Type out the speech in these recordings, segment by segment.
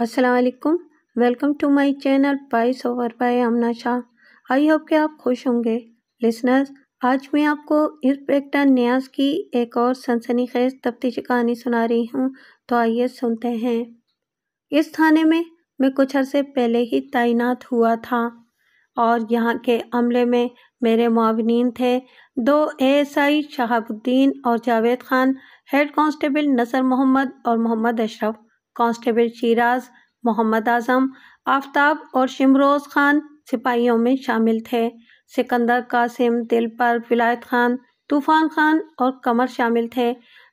असलकम welcome to my channel pies over by Amna Shah I hope के आप खुश होंगे लिसनर्स आज मैं आपको इंस्पेक्टर न्याज की एक और सनसनी खेज तफ्तीश कहानी सुना रही हूँ तो आइए सुनते हैं इस थाने में मैं कुछ अरसे पहले ही तैनात हुआ था और यहाँ के अमले में मेरे मावनीन थे दो एएसआई शहाबुद्दीन और जावेद खान हेड कांस्टेबल नसर मोहम्मद और मोहम्मद अशरफ कांस्टेबल शीराज मोहम्मद आजम आफ्ताब और शिमरोज खान सिपाहियों में शामिल थे सिकंदर कासिम दिलपर विलायत खान तूफान खान और कमर शामिल थे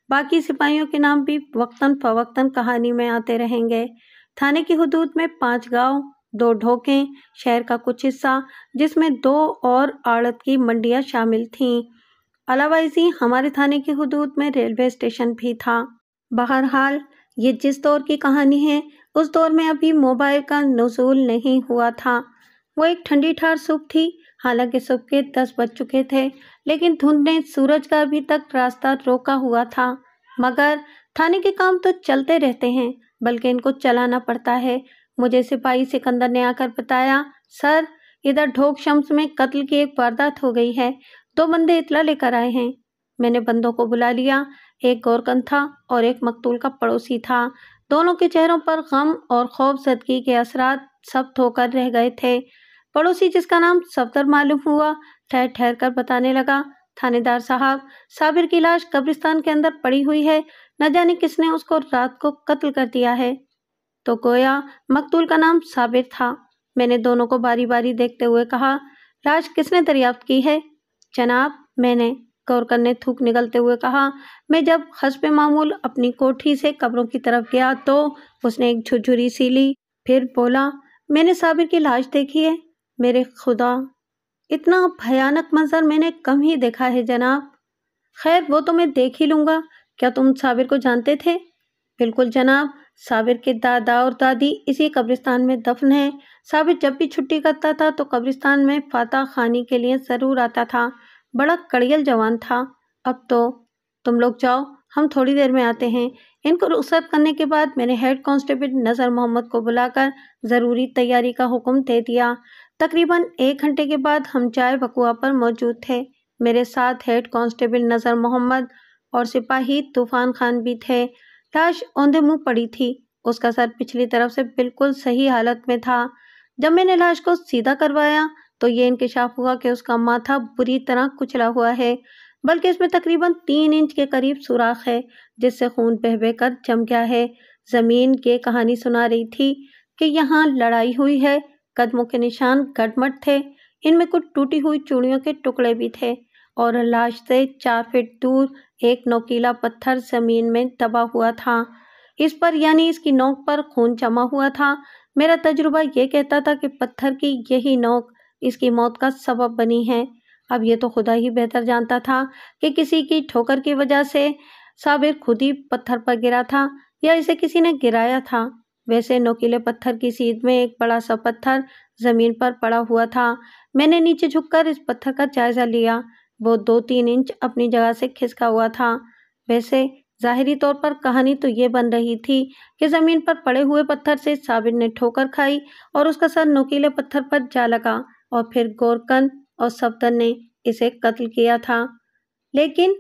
बाकी सिपाहियों के नाम भी वक्तन फवक्तन कहानी में आते रहेंगे थाने की हदूद में पांच गांव दो ढोकें शहर का कुछ हिस्सा जिसमें दो और आड़त की मंडियां शामिल थीं अलावा इसी हमारे थाने की हदूद में रेलवे स्टेशन भी था बहरहाल ये जिस दौर की कहानी है उस दौर में अभी मोबाइल का नजूल नहीं हुआ था वो एक ठंडी ठार सुख थी हालांकि सुबह के दस बज चुके थे लेकिन धुंध ने सूरज का अभी तक रास्ता रोका हुआ था मगर थाने के काम तो चलते रहते हैं बल्कि इनको चलाना पड़ता है मुझे सिपाही सिकंदर ने आकर बताया सर इधर ढोक शम्स में कत्ल की एक वारदात हो गई है दो बंदे इतला लेकर आए हैं मैंने बंदों को बुला लिया एक गौरकन था और एक मकतूल का पड़ोसी था दोनों के चेहरों पर गम और खौफ जदगी के असरात सब्त होकर रह गए थे पड़ोसी जिसका नाम सफदर मालूम हुआ ठहर ठहर कर बताने लगा थानेदार साहब साबिर की लाश कब्रिस्तान के अंदर पड़ी हुई है न जाने किसने उसको रात को कत्ल कर दिया है तो गोया मकतूल का नाम साबिर था मैंने दोनों को बारी बारी देखते हुए कहा लाश किसने दरियाफ्त की है जनाब मैंने गौरकर ने थूक निकलते हुए कहा मैं जब हसब मामूल अपनी कोठी से कब्रों की तरफ गया तो उसने एक झुरझुरी सी ली फिर बोला मैंने साबिर की लाश देखी है मेरे खुदा इतना भयानक मंजर मैंने कम ही देखा है जनाब खैर वो तो मैं देख ही लूँगा क्या तुम साबिर को जानते थे बिल्कुल जनाब साबिर के दादा और दादी इसी कब्रिस्तान में दफन है साबिर जब भी छुट्टी करता था तो कब्रिस्तान में फाता खानी के लिए ज़रूर आता था बड़ा कड़ियल जवान था अब तो तुम लोग जाओ हम थोड़ी देर में आते हैं इनको रुसत करने के बाद मैंने हेड कांस्टेबल नज़र मोहम्मद को बुलाकर ज़रूरी तैयारी का हुक्म दे दिया तकरीबन एक घंटे के बाद हम चाय बकुआ पर मौजूद थे मेरे साथ हेड कांस्टेबल नज़र मोहम्मद और सिपाही तूफ़ान खान भी थे लाश औंधे मुंह पड़ी थी उसका सर पिछली तरफ से बिल्कुल सही हालत में था जब मैंने लाश को सीधा करवाया तो ये इंकशाफ हुआ कि उसका माथा बुरी तरह कुचला हुआ है बल्कि इसमें तकरीबन तीन इंच के करीब सुराख है जिससे खून बह बह कर जम गया है ज़मीन के कहानी सुना रही थी कि यहाँ लड़ाई हुई है कदमों के निशान गटमट थे इनमें कुछ टूटी हुई चूड़ियों के टुकड़े भी थे और लाश से चार फीट दूर एक नोकीला पत्थर ज़मीन में दबा हुआ था इस पर यानी इसकी नोक पर खून जमा हुआ था मेरा तजुर्बा ये कहता था कि पत्थर की यही नोक इसकी मौत का सबब बनी है अब ये तो खुदा ही बेहतर जानता था कि किसी की ठोकर की वजह से साबिर खुद ही पत्थर पर गिरा था या इसे किसी ने गिराया था वैसे नोकीले पत्थर की सीध में एक बड़ा सा पत्थर ज़मीन पर पड़ा हुआ था मैंने नीचे झुककर इस पत्थर का जायज़ा लिया वो दो तीन इंच अपनी जगह से खिसका हुआ था वैसे ज़ाहरी तौर पर कहानी तो ये बन रही थी कि ज़मीन पर पड़े हुए पत्थर से साबिर ने ठोकर खाई और उसका सर नोकीले पत्थर पर जा लगा और फिर गोरकंद और सफदर ने इसे कत्ल किया था लेकिन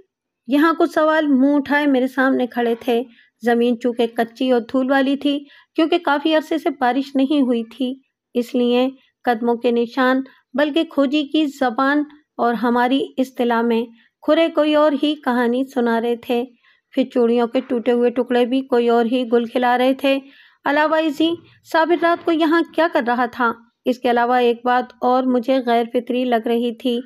यहाँ कुछ सवाल मुंह उठाए मेरे सामने खड़े थे ज़मीन चूँकि कच्ची और धूल वाली थी क्योंकि काफ़ी अरसे से बारिश नहीं हुई थी इसलिए कदमों के निशान बल्कि खोजी की जबान और हमारी इस्तला में खुरे कोई और ही कहानी सुना रहे थे फिर चूड़ियों के टूटे हुए टुकड़े भी कोई और ही गुल खिला रहे थे अलावा इसी साबिर रात को यहाँ क्या कर रहा था इसके अलावा एक बात और मुझे गैर फित्री लग रही थी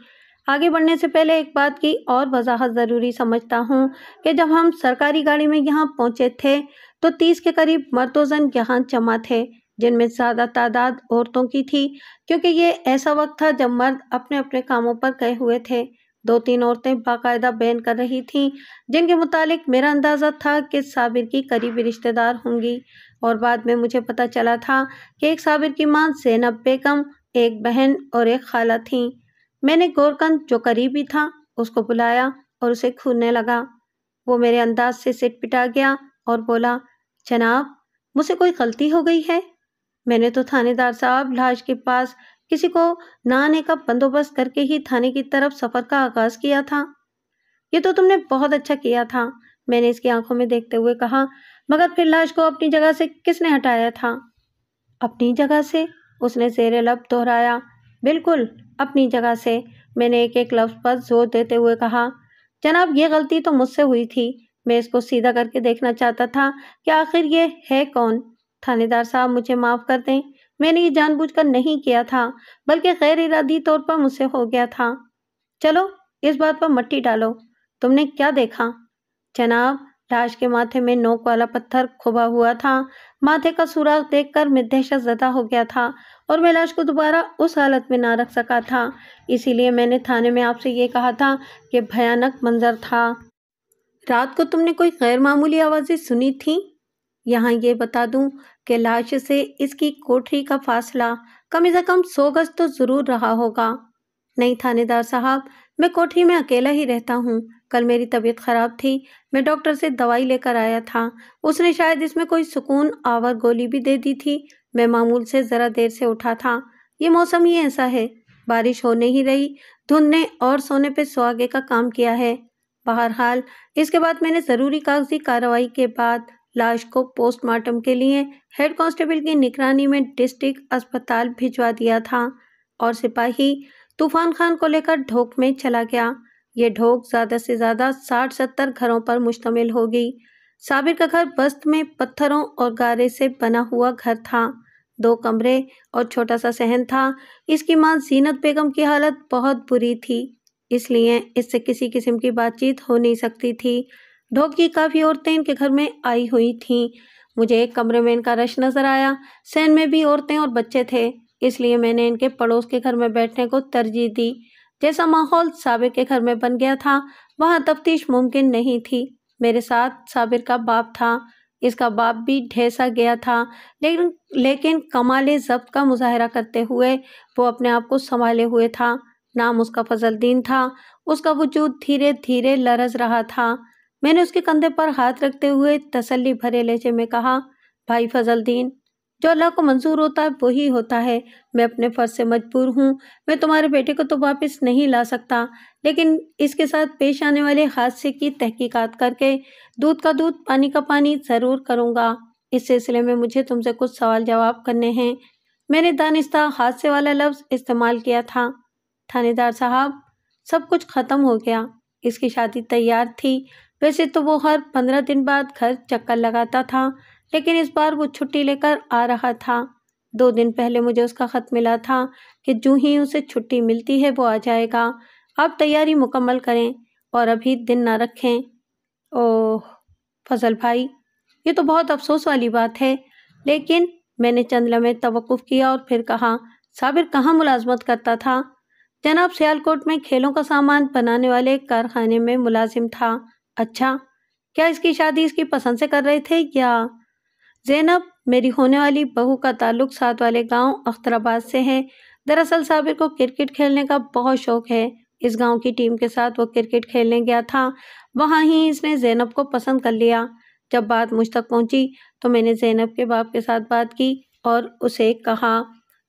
आगे बढ़ने से पहले एक बात की और वजाहत ज़रूरी समझता हूँ कि जब हम सरकारी गाड़ी में यहाँ पहुँचे थे तो तीस के करीब मर्दोजन यहाँ जमा थे जिनमें ज़्यादा तादाद औरतों की थी क्योंकि ये ऐसा वक्त था जब मर्द अपने अपने कामों पर गए हुए थे दो तीन औरतें बाकायदा बैन कर रही थीं जिनके मुतालिक मेरा अंदाज़ा था कि साबिर की करीबी रिश्तेदार होंगी और बाद में मुझे पता चला था कि एक साबिर की मां जैनब बेगम एक बहन और एक खाला थीं मैंने गोरकंद जो करीबी था उसको बुलाया और उसे खूनने लगा वो मेरे अंदाज से सिट पिटा गया और बोला जनाब मुझसे कोई गलती हो गई है मैंने तो थानेदार साहब लाश के पास किसी को नहाने का बंदोबस्त करके ही थाने की तरफ सफर का आगाज किया था ये तो तुमने बहुत अच्छा किया था मैंने इसकी आंखों में देखते हुए कहा मगर फिर लाश को अपनी जगह से किसने हटाया था अपनी जगह से उसने जेर लब दोहराया बिल्कुल अपनी जगह से मैंने एक एक लफ्ज़ पर जोर देते हुए कहा जनाब ये गलती तो मुझसे हुई थी मैं इसको सीधा करके देखना चाहता था कि आखिर ये है कौन थानेदार साहब मुझे माफ़ कर दें मैंने ये जानबूझकर नहीं किया था बल्कि गैर इरादी तौर पर मुझसे हो गया था चलो इस बात पर मट्टी डालो तुमने क्या देखा जनाब लाश के माथे में नोक वाला पत्थर खुबा हुआ था माथे का सुराख देखकर मैं दहशत ज़दा हो गया था और मैं लाश को दोबारा उस हालत में ना रख सका था इसीलिए मैंने थाने में आपसे ये कहा था कि भयानक मंजर था रात को तुमने कोई गैर मामूली आवाज़ें सुनी थी यहाँ ये बता दूं कि लाश से इसकी कोठरी का फासला कम से कम सौ गज तो ज़रूर रहा होगा नहीं थानेदार साहब मैं कोठरी में अकेला ही रहता हूँ कल मेरी तबीयत ख़राब थी मैं डॉक्टर से दवाई लेकर आया था उसने शायद इसमें कोई सुकून आवर गोली भी दे दी थी मैं मामूल से ज़रा देर से उठा था ये मौसम ही ऐसा है बारिश होने ही रही धुंध ने और सोने पे सुहागे का काम किया है बहरहाल इसके बाद मैंने ज़रूरी कागजी कार्रवाई के बाद लाश को पोस्टमार्टम के लिए हेड कांस्टेबल की निगरानी में डिस्ट्रिक्ट अस्पताल भिजवा दिया था और सिपाही तूफान खान को लेकर ढोक में चला गया ये ढोक ज़्यादा से ज़्यादा साठ सत्तर घरों पर मुश्तमिल हो गई साबिर का घर बस्त में पत्थरों और गारे से बना हुआ घर था दो कमरे और छोटा सा सहन था इसकी मां जीनत बेगम की हालत बहुत बुरी थी इसलिए इससे किसी किस्म की बातचीत हो नहीं सकती थी ढोब की काफ़ी औरतें इनके घर में आई हुई थीं मुझे एक कमरे में इनका रश नज़र आया सैन में भी औरतें और बच्चे थे इसलिए मैंने इनके पड़ोस के घर में बैठने को तरजीह दी जैसा माहौल साबिर के घर में बन गया था वहाँ तफ्तीश मुमकिन नहीं थी मेरे साथ साबिर का बाप था इसका बाप भी ढेसा गया था लेकिन लेकिन कमाल जब का मुजाहरा करते हुए वो अपने आप को संभाले हुए था नाम उसका फजलदीन था उसका वजूद धीरे धीरे लरज रहा था मैंने उसके कंधे पर हाथ रखते हुए तसल्ली भरे लहजे में कहा भाई फजलदीन जो अल्लाह को मंजूर होता है वही होता है मैं अपने फर्ज से मजबूर हूँ मैं तुम्हारे बेटे को तो वापस नहीं ला सकता लेकिन इसके साथ पेश आने वाले हादसे की तहकीकात करके दूध का दूध पानी का पानी ज़रूर करूँगा इस सिलसिले में मुझे तुमसे कुछ सवाल जवाब करने हैं मैंने दानिस्ता हादसे वाला लफ्ज़ इस्तेमाल किया था थानेदार साहब सब कुछ ख़त्म हो गया इसकी शादी तैयार थी वैसे तो वो हर पंद्रह दिन बाद घर चक्कर लगाता था लेकिन इस बार वो छुट्टी लेकर आ रहा था दो दिन पहले मुझे उसका ख़त मिला था कि जूँ ही उसे छुट्टी मिलती है वो आ जाएगा आप तैयारी मुकम्मल करें और अभी दिन ना रखें ओह फजल भाई ये तो बहुत अफसोस वाली बात है लेकिन मैंने चंद लम्हे तवक़ुफ़ किया और फिर कहा साबिर कहाँ मुलाजमत करता था जनाब सियालकोट में खेलों का सामान बनाने वाले कारखाने में मुलाजिम था अच्छा क्या इसकी शादी इसकी पसंद से कर रहे थे या जैनब मेरी होने वाली बहू का ताल्लुक साथ वाले गांव अख्तराबाद से है दरअसल साबिर को क्रिकेट खेलने का बहुत शौक है इस गांव की टीम के साथ वो क्रिकेट खेलने गया था वहाँ ही इसने जैनब को पसंद कर लिया जब बात मुझ तक पहुँची तो मैंने जैनब के बाप के साथ बात की और उसे कहा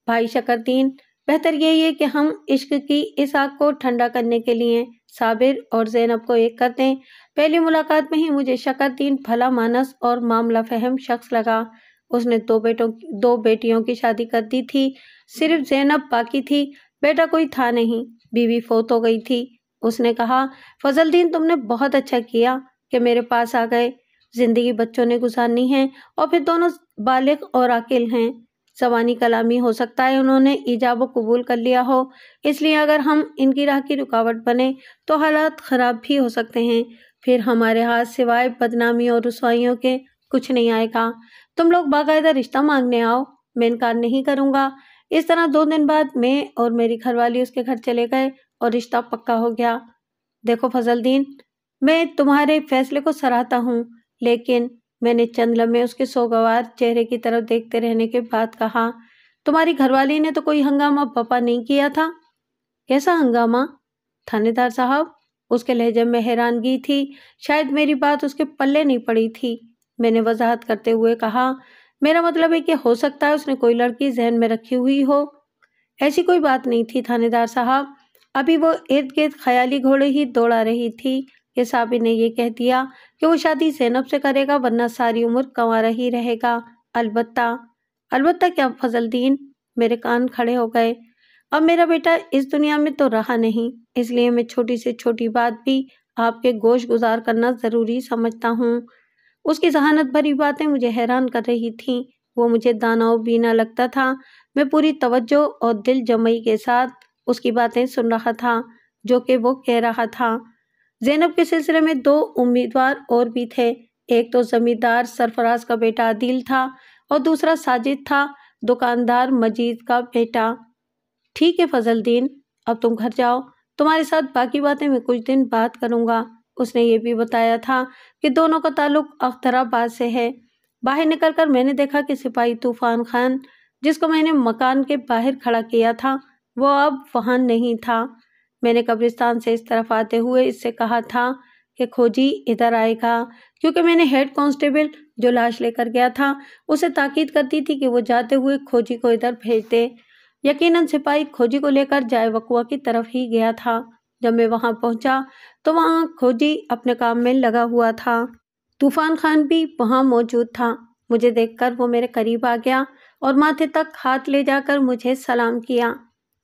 भाई शकरदीन बेहतर यही है कि हम इश्क की इस आग को ठंडा करने के लिए साबिर और जैनब को एक कर दें पहली मुलाकात में ही मुझे शकरदीन भला मानस और मामला फहम शख्स लगा उसने दो बेटों दो बेटियों की शादी कर दी थी सिर्फ जैनब बाकी थी बेटा कोई था नहीं बीवी फोत हो गई थी उसने कहा फजलदीन तुमने बहुत अच्छा किया कि मेरे पास आ गए ज़िंदगी बच्चों ने गुजारनी है और फिर दोनों बालिक और आकिल हैं जबानी कलामी हो सकता है उन्होंने ईजाब कबूल कर लिया हो इसलिए अगर हम इनकी राह की रुकावट बने तो हालात ख़राब भी हो सकते हैं फिर हमारे हाथ सिवाय बदनामी और रसवाइयों के कुछ नहीं आएगा तुम लोग बाकायदा रिश्ता मांगने आओ मैं इनकार नहीं करूँगा इस तरह दो दिन बाद मैं और मेरी घरवाली उसके घर चले गए और रिश्ता पक्का हो गया देखो फजलदीन मैं तुम्हारे फैसले को सराहता हूँ लेकिन मैंने चंद लम्बे उसके सोगवार चेहरे की तरफ देखते रहने के बाद कहा तुम्हारी घरवाली ने तो कोई हंगामा पापा नहीं किया था कैसा हंगामा थानेदार साहब उसके लहजे में हैरानगी थी शायद मेरी बात उसके पल्ले नहीं पड़ी थी मैंने वजाहत करते हुए कहा मेरा मतलब है कि हो सकता है उसने कोई लड़की जहन में रखी हुई हो ऐसी कोई बात नहीं थी थानेदार साहब अभी वो इर्द गिर्द ख्याली घोड़े ही दौड़ा रही थी ये साबिर ने यह कह दिया कि वो शादी जैनब से करेगा वरना सारी उम्र कंवारा ही रहेगा अलबत्ता अलबत्ता क्या फजलदीन मेरे कान खड़े हो गए अब मेरा बेटा इस दुनिया में तो रहा नहीं इसलिए मैं छोटी से छोटी बात भी आपके गोश गुजार करना ज़रूरी समझता हूँ उसकी जहानत भरी बातें मुझे हैरान कर रही थीं वो मुझे दाना बीना लगता था मैं पूरी तवज्जो और दिल जमई के साथ उसकी बातें सुन रहा था जो कि वो कह रहा था जैनब के सिलसिले में दो उम्मीदवार और भी थे एक तो जमींदार सरफराज का बेटा आदिल था और दूसरा साजिद था दुकानदार मजीद का बेटा ठीक है फजलदीन अब तुम घर जाओ तुम्हारे साथ बाकी बातें मैं कुछ दिन बात करूँगा उसने ये भी बताया था कि दोनों का ताल्लुक अख्तराबाद से है बाहर निकल कर मैंने देखा कि सिपाही तूफान खान जिसको मैंने मकान के बाहर खड़ा किया था वो अब वहाँ नहीं था मैंने कब्रिस्तान से इस तरफ आते हुए इससे कहा था कि खोजी इधर आएगा क्योंकि मैंने हेड कांस्टेबल जो लाश लेकर गया था उसे ताकीद करती थी कि वो जाते हुए खोजी को इधर भेज दे यकीनन सिपाही खोजी को लेकर वकुआ की तरफ ही गया था जब मैं वहां पहुंचा तो वहां खोजी अपने काम में लगा हुआ था तूफान खान भी वहां मौजूद था मुझे देखकर वो मेरे करीब आ गया और माथे तक हाथ ले जाकर मुझे सलाम किया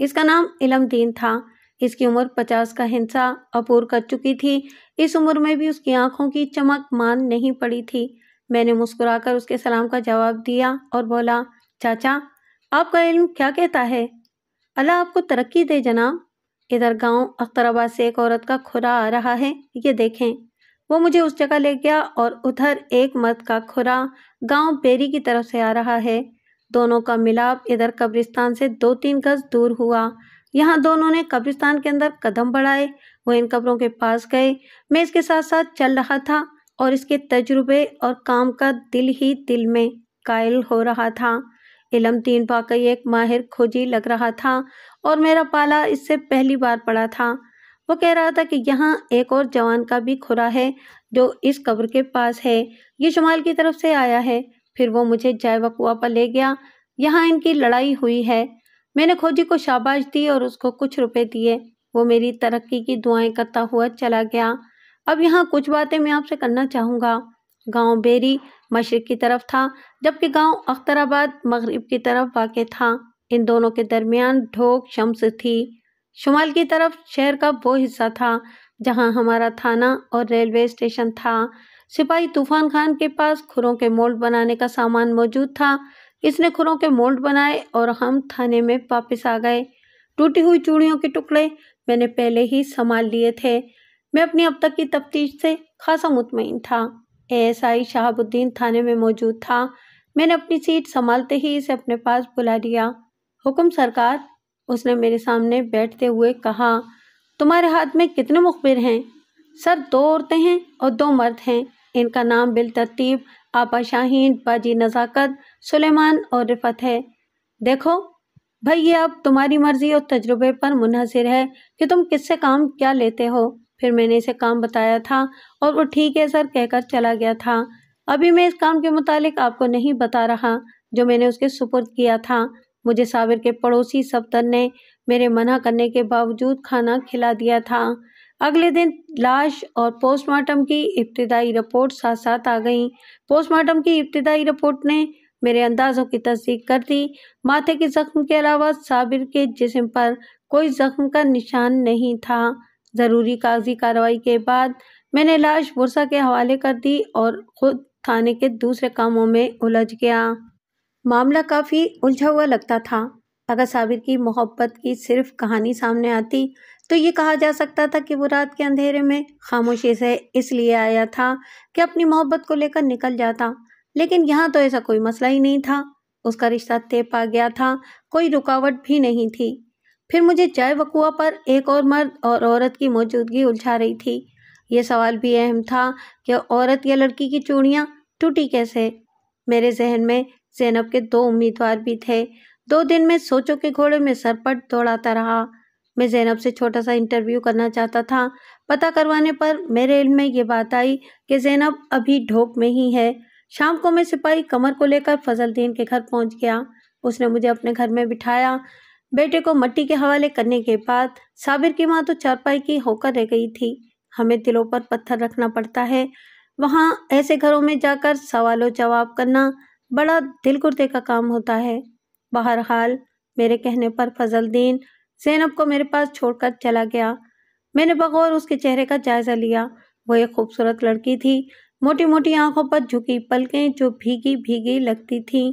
इसका नाम इलमदीन था इसकी उम्र पचास का हिंसा अपूर कर चुकी थी इस उम्र में भी उसकी आंखों की चमक मान नहीं पड़ी थी मैंने मुस्कुराकर उसके सलाम का जवाब दिया और बोला चाचा आपका इल्म क्या कहता है अल्लाह आपको तरक्की दे जनाब इधर गांव अख्तराबाद से एक औरत का खुरा आ रहा है ये देखें वो मुझे उस जगह ले गया और उधर एक मर्द का खुरा गांव बेरी की तरफ से आ रहा है दोनों का मिलाप इधर कब्रिस्तान से दो तीन गज दूर हुआ यहाँ दोनों ने कब्रिस्तान के अंदर कदम बढ़ाए वो इन कब्रों के पास गए मैं इसके साथ साथ चल रहा था और इसके तजुर्बे और काम का दिल ही दिल में कायल हो रहा था इलम तीन वाकई एक माहिर खोजी लग रहा था और मेरा पाला इससे पहली बार पड़ा था वो कह रहा था कि यहाँ एक और जवान का भी खुरा है जो इस कब्र के पास है ये शुमाल की तरफ से आया है फिर वो मुझे जायवा कुआ पर ले गया यहाँ इनकी लड़ाई हुई है मैंने खोजी को शाबाश दी और उसको कुछ रुपए दिए वो मेरी तरक्की की दुआएं करता हुआ चला गया अब यहाँ कुछ बातें मैं आपसे करना चाहूँगा गांव बेरी मशरक की तरफ था जबकि गांव अख्तराबाद मगरब की तरफ वाक़ था इन दोनों के दरमियान ढोक शम्स थी शुमाल की तरफ शहर का वो हिस्सा था जहाँ हमारा थाना और रेलवे स्टेशन था सिपाही तूफान खान के पास खुरों के मोल्ड बनाने का सामान मौजूद था इसने खुरों के मोल्ड बनाए और हम थाने में वापस आ गए टूटी हुई चूड़ियों के टुकड़े मैंने पहले ही संभाल लिए थे मैं अपनी अब तक की तफ्तीश से खासा मुतमिन था एस आई शहाबुद्दीन थाने में मौजूद था मैंने अपनी सीट संभालते ही इसे अपने पास बुला लिया हुक्म सरकार उसने मेरे सामने बैठते हुए कहा तुम्हारे हाथ में कितने मुखबिर हैं सर दो औरतें हैं और दो मर्द हैं इनका नाम बिल तरतीब आपा शाहीन बाजी नज़ाकत सुलेमान और रिफत है देखो भाई ये अब तुम्हारी मर्जी और तजुर्बे पर मुनहसर है कि तुम किससे काम क्या लेते हो फिर मैंने इसे काम बताया था और वो ठीक है सर कहकर चला गया था अभी मैं इस काम के मुतालिक आपको नहीं बता रहा जो मैंने उसके सुपुर्द किया था मुझे साबिर के पड़ोसी सफदर ने मेरे मना करने के बावजूद खाना खिला दिया था अगले दिन लाश और पोस्टमार्टम की इब्तदाई रिपोर्ट साथ साथ आ गई पोस्टमार्टम की इब्तदाई रिपोर्ट ने मेरे अंदाज़ों की तस्दीक कर दी माथे के जख्म के अलावा साबिर के जिसम पर कोई जख्म का निशान नहीं था ज़रूरी कागजी कार्रवाई के बाद मैंने लाश बुरसा के हवाले कर दी और ख़ुद थाने के दूसरे कामों में उलझ गया मामला काफ़ी उलझा हुआ लगता था अगर साबिर की मोहब्बत की सिर्फ कहानी सामने आती तो ये कहा जा सकता था कि वो रात के अंधेरे में खामोशी से इसलिए आया था कि अपनी मोहब्बत को लेकर निकल जाता लेकिन यहाँ तो ऐसा कोई मसला ही नहीं था उसका रिश्ता तय पा गया था कोई रुकावट भी नहीं थी फिर मुझे चाय वकुआ पर एक और मर्द और औरत की मौजूदगी उलझा रही थी ये सवाल भी अहम था कि औरत या लड़की की चूड़ियाँ टूटी कैसे मेरे जहन में जैनब के दो उम्मीदवार भी थे दो दिन में सोचों के घोड़े में सरपट दौड़ाता रहा मैं जैनब से छोटा सा इंटरव्यू करना चाहता था पता करवाने पर मेरे इल्म में ये बात आई कि जैनब अभी ढोक में ही है शाम को मैं सिपाही कमर को लेकर फजलद्दीन के घर पहुंच गया उसने मुझे अपने घर में बिठाया बेटे को मट्टी के हवाले करने के बाद साबिर की माँ तो चारपाई की होकर रह गई थी हमें दिलों पर पत्थर रखना पड़ता है वहाँ ऐसे घरों में जाकर सवालों जवाब करना बड़ा दिल गुर्दे का काम होता है बहरहाल मेरे कहने पर फजलद्दीन जैनब को मेरे पास छोड़कर चला गया मैंने बगौर उसके चेहरे का जायजा लिया वो एक खूबसूरत लड़की थी मोटी मोटी आंखों पर झुकी पलकें जो भीगी भीगी लगती थीं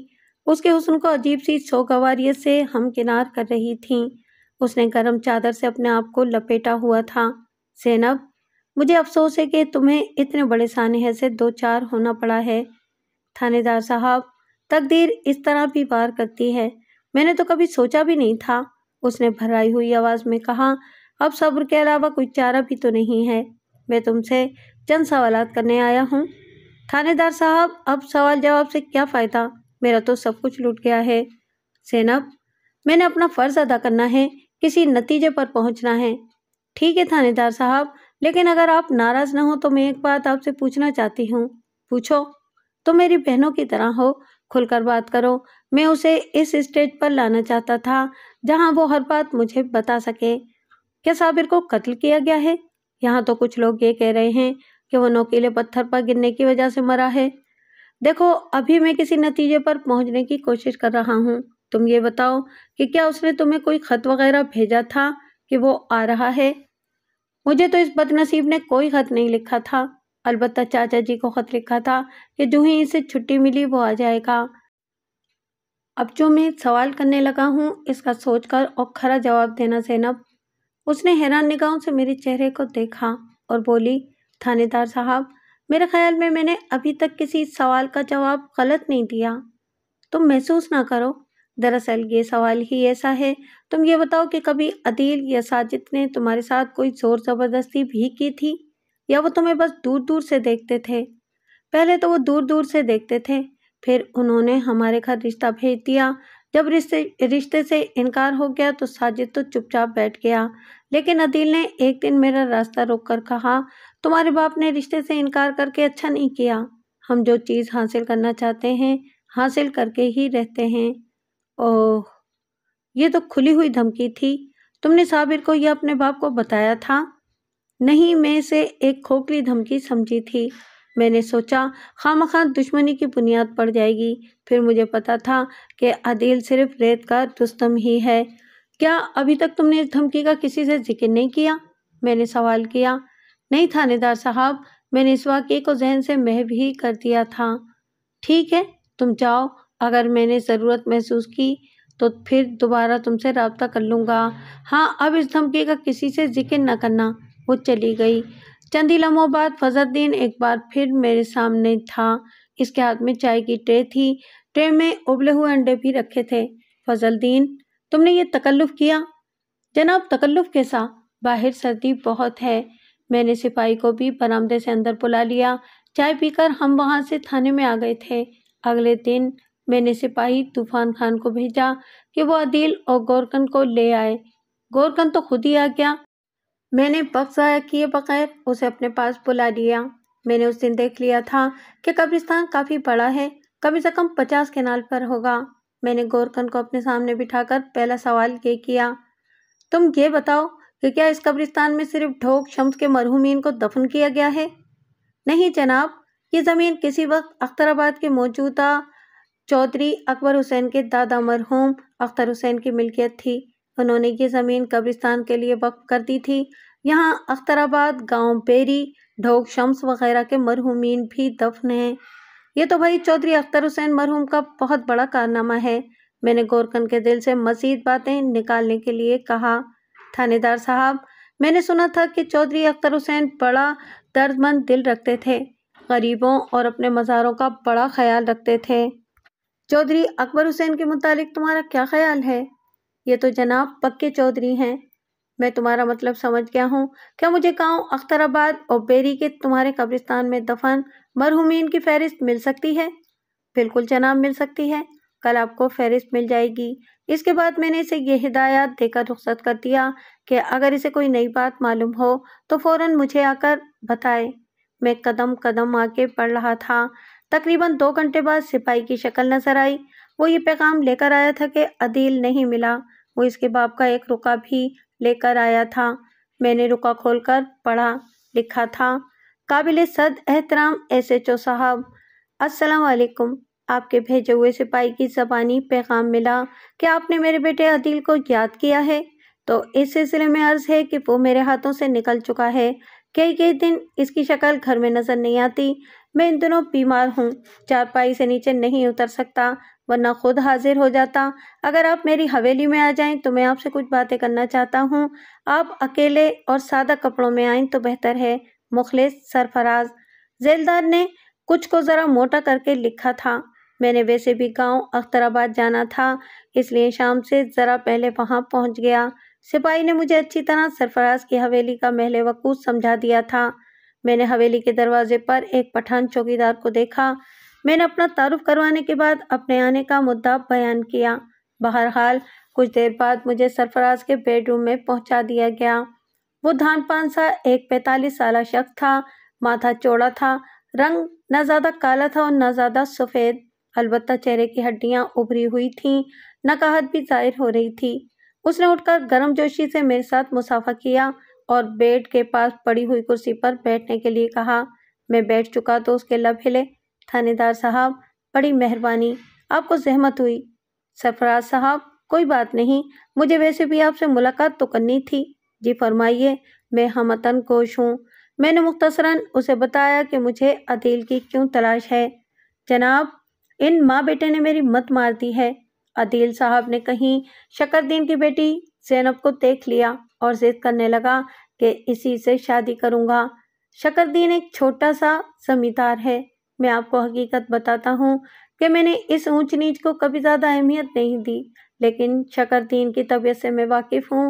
उसके हुस्न को अजीब सी सोगवारियत से हमकिनार कर रही थीं उसने गर्म चादर से अपने आप को लपेटा हुआ था जैनब मुझे अफसोस है कि तुम्हें इतने बड़े सानहे से दो चार होना पड़ा है थानेदार साहब तकदीर इस तरह भी वार करती है मैंने तो कभी सोचा भी नहीं था उसने भराई हुई आवाज़ में कहा अब सब्र के अलावा कोई चारा भी तो नहीं है मैं तुमसे चंद सवाल करने आया हूँ थानेदार साहब अब सवाल जवाब से क्या फ़ायदा मेरा तो सब कुछ लूट गया है सेनब मैंने अपना फ़र्ज़ अदा करना है किसी नतीजे पर पहुंचना है ठीक है थानेदार साहब लेकिन अगर आप नाराज़ ना हो तो मैं एक बात आपसे पूछना चाहती हूँ पूछो तो मेरी बहनों की तरह हो खुलकर बात करो मैं उसे इस स्टेज पर लाना चाहता था जहां वो हर बात मुझे बता सके क्या साबिर को कत्ल किया गया है यहाँ तो कुछ लोग ये कह रहे हैं कि वो नोकीले पत्थर पर गिरने की वजह से मरा है देखो अभी मैं किसी नतीजे पर पहुँचने की कोशिश कर रहा हूँ तुम ये बताओ कि क्या उसने तुम्हें कोई ख़त वगैरह भेजा था कि वो आ रहा है मुझे तो इस बदनसीब ने कोई ख़त नहीं लिखा था अलबत्त चाचा जी को ख़त लिखा था कि जो ही इसे छुट्टी मिली वो आ जाएगा अब जो मैं सवाल करने लगा हूँ इसका सोचकर और खरा जवाब देना जैनब उसने हैरान निगाहों से मेरे चेहरे को देखा और बोली थानेदार साहब मेरे ख्याल में मैंने अभी तक किसी सवाल का जवाब गलत नहीं दिया तुम महसूस ना करो दरअसल ये सवाल ही ऐसा है तुम ये बताओ कि कभी अदील या साजिद ने तुम्हारे साथ कोई ज़ोर ज़बरदस्ती भी की थी या वो तुम्हें बस दूर दूर से देखते थे पहले तो वो दूर दूर से देखते थे फिर उन्होंने हमारे घर रिश्ता भेज दिया जब रिश्ते रिश्ते से इनकार हो गया तो साजिद तो चुपचाप बैठ गया लेकिन अदील ने एक दिन मेरा रास्ता रोक कर कहा तुम्हारे बाप ने रिश्ते से इनकार करके अच्छा नहीं किया हम जो चीज़ हासिल करना चाहते हैं हासिल करके ही रहते हैं ओह ये तो खुली हुई धमकी थी तुमने साबिर को यह अपने बाप को बताया था नहीं मैं से एक खोखली धमकी समझी थी मैंने सोचा खाम खां दुश्मनी की बुनियाद पड़ जाएगी फिर मुझे पता था कि आदिल सिर्फ रेत का रुस्तम ही है क्या अभी तक तुमने इस धमकी का किसी से जिक्र नहीं किया मैंने सवाल किया नहीं थानेदार साहब मैंने इस वाक्य को जहन से महव ही कर दिया था ठीक है तुम जाओ अगर मैंने ज़रूरत महसूस की तो फिर दोबारा तुमसे रबता कर लूँगा हाँ अब इस धमकी का किसी से जिक्र न करना वो चली गई चंद ही लम्हों बाद फजरद्दीन एक बार फिर मेरे सामने था इसके हाथ में चाय की ट्रे थी ट्रे में उबले हुए अंडे भी रखे थे फजलद्दीन तुमने ये तकल्लुफ़ किया जनाब तकल्लुफ़ कैसा बाहर सर्दी बहुत है मैंने सिपाही को भी बरामदे से अंदर बुला लिया चाय पीकर हम वहाँ से थाने में आ गए थे अगले दिन मैंने सिपाही तूफान खान को भेजा कि वो अदील और गोरकन को ले आए गोरकन तो खुद ही आ गया मैंने वक्त ज़ाया किए बगैर उसे अपने पास बुला लिया मैंने उस दिन देख लिया था कि कब्रिस्तान काफ़ी बड़ा है कम से कम पचास केनाल पर होगा मैंने गोरकन को अपने सामने बिठाकर पहला सवाल ये किया तुम ये बताओ कि क्या इस कब्रिस्तान में सिर्फ ढोक शम्स के मरहूमिन को दफन किया गया है नहीं जनाब ये ज़मीन किसी वक्त अख्तराबाद के मौजूदा चौधरी अकबर हुसैन के दादा मरहूम अख्तर हुसैन की मिल्कियत थी उन्होंने ये ज़मीन कब्रिस्तान के लिए वक्फ कर दी थी यहाँ अख्तराबाद गांव पेरी ढोक शम्स वगैरह के मरहूमिन भी दफन हैं ये तो भाई चौधरी अख्तर हुसैन मरहूम का बहुत बड़ा कारनामा है मैंने गोरकन के दिल से मजीद बातें निकालने के लिए कहा थानेदार साहब मैंने सुना था कि चौधरी अख्तर हुसैन बड़ा दर्दमंद दिल रखते थे गरीबों और अपने मज़ारों का बड़ा ख्याल रखते थे चौधरी अकबर हुसैन के मुतालिक तुम्हारा क्या ख्याल है ये तो जनाब पक्के चौधरी हैं मैं तुम्हारा मतलब समझ गया हूँ क्या मुझे गाँव अख्तराबाद और बेरी के तुम्हारे कब्रिस्तान में दफन मरहुमीन की फहरिस्त मिल सकती है बिल्कुल जनाब मिल सकती है कल आपको फहरिस्त मिल जाएगी इसके बाद मैंने इसे यह हिदायत देकर रुख्सत कर दिया कि अगर इसे कोई नई बात मालूम हो तो फौरन मुझे आकर बताए मैं कदम कदम आके पढ़ रहा था तकरीबन दो घंटे बाद सिपाही की शक्ल नज़र आई वो ये पैगाम लेकर आया था कि अदील नहीं मिला वो इसके बाप का एक रुका भी लेकर आया था मैंने रुका खोलकर पढ़ा लिखा था काबिल सद एहतराम एस एच ओ साहब असलकुम आपके भेजे हुए सिपाही की जबानी पैगाम मिला कि आपने मेरे बेटे अदील को याद किया है तो इस सिलसिले में अर्ज़ है कि वो मेरे हाथों से निकल चुका है कई कई दिन इसकी शक्ल घर में नज़र नहीं आती मैं इन दिनों बीमार हूँ चारपाई से नीचे नहीं उतर सकता वरना खुद हाजिर हो जाता अगर आप मेरी हवेली में आ जाएं तो मैं आपसे कुछ बातें करना चाहता हूँ आप अकेले और सादा कपड़ों में आएं तो बेहतर है मुखलिस सरफराज जेलदार ने कुछ को ज़रा मोटा करके लिखा था मैंने वैसे भी गांव अख्तराबाद जाना था इसलिए शाम से ज़रा पहले वहाँ पहुँच गया सिपाही ने मुझे अच्छी तरह सरफराज की हवेली का महल वकूस समझा दिया था मैंने हवेली के दरवाजे पर एक पठान चौकीदार को देखा मैंने अपना तारुफ करवाने के बाद अपने आने का मुद्दा बयान किया बहरहाल कुछ देर बाद मुझे सरफराज के बेडरूम में पहुंचा दिया गया वो धान पान सा एक पैंतालीस साल शख्स था माथा चौड़ा था रंग न ज़्यादा काला था और न ज़्यादा सफ़ेद अलबत् चेहरे की हड्डियाँ उभरी हुई थीं नकाहत भी जाहिर हो रही थी उसने उठकर गर्म जोशी से मेरे साथ मुसाफा किया और बेड के पास पड़ी हुई कुर्सी पर बैठने के लिए कहा मैं बैठ चुका तो उसके लब हिले थानेदार साहब बड़ी मेहरबानी आपको जहमत हुई सरफराज साहब कोई बात नहीं मुझे वैसे भी आपसे मुलाकात तो करनी थी जी फरमाइए मैं हम कोश हूँ मैंने मुख्तसरा उसे बताया कि मुझे अदील की क्यों तलाश है जनाब इन माँ बेटे ने मेरी मत मार दी है अदील साहब ने कहीं शकरदीन की बेटी जैनब को देख लिया और जिद करने लगा कि इसी से शादी करूँगा शकरदीन एक छोटा सा जमींदार है मैं आपको हकीकत बताता हूँ कि मैंने इस ऊंच नीच को कभी ज़्यादा अहमियत नहीं दी लेकिन शकरदीन की तबीयत से मैं वाकिफ़ हूँ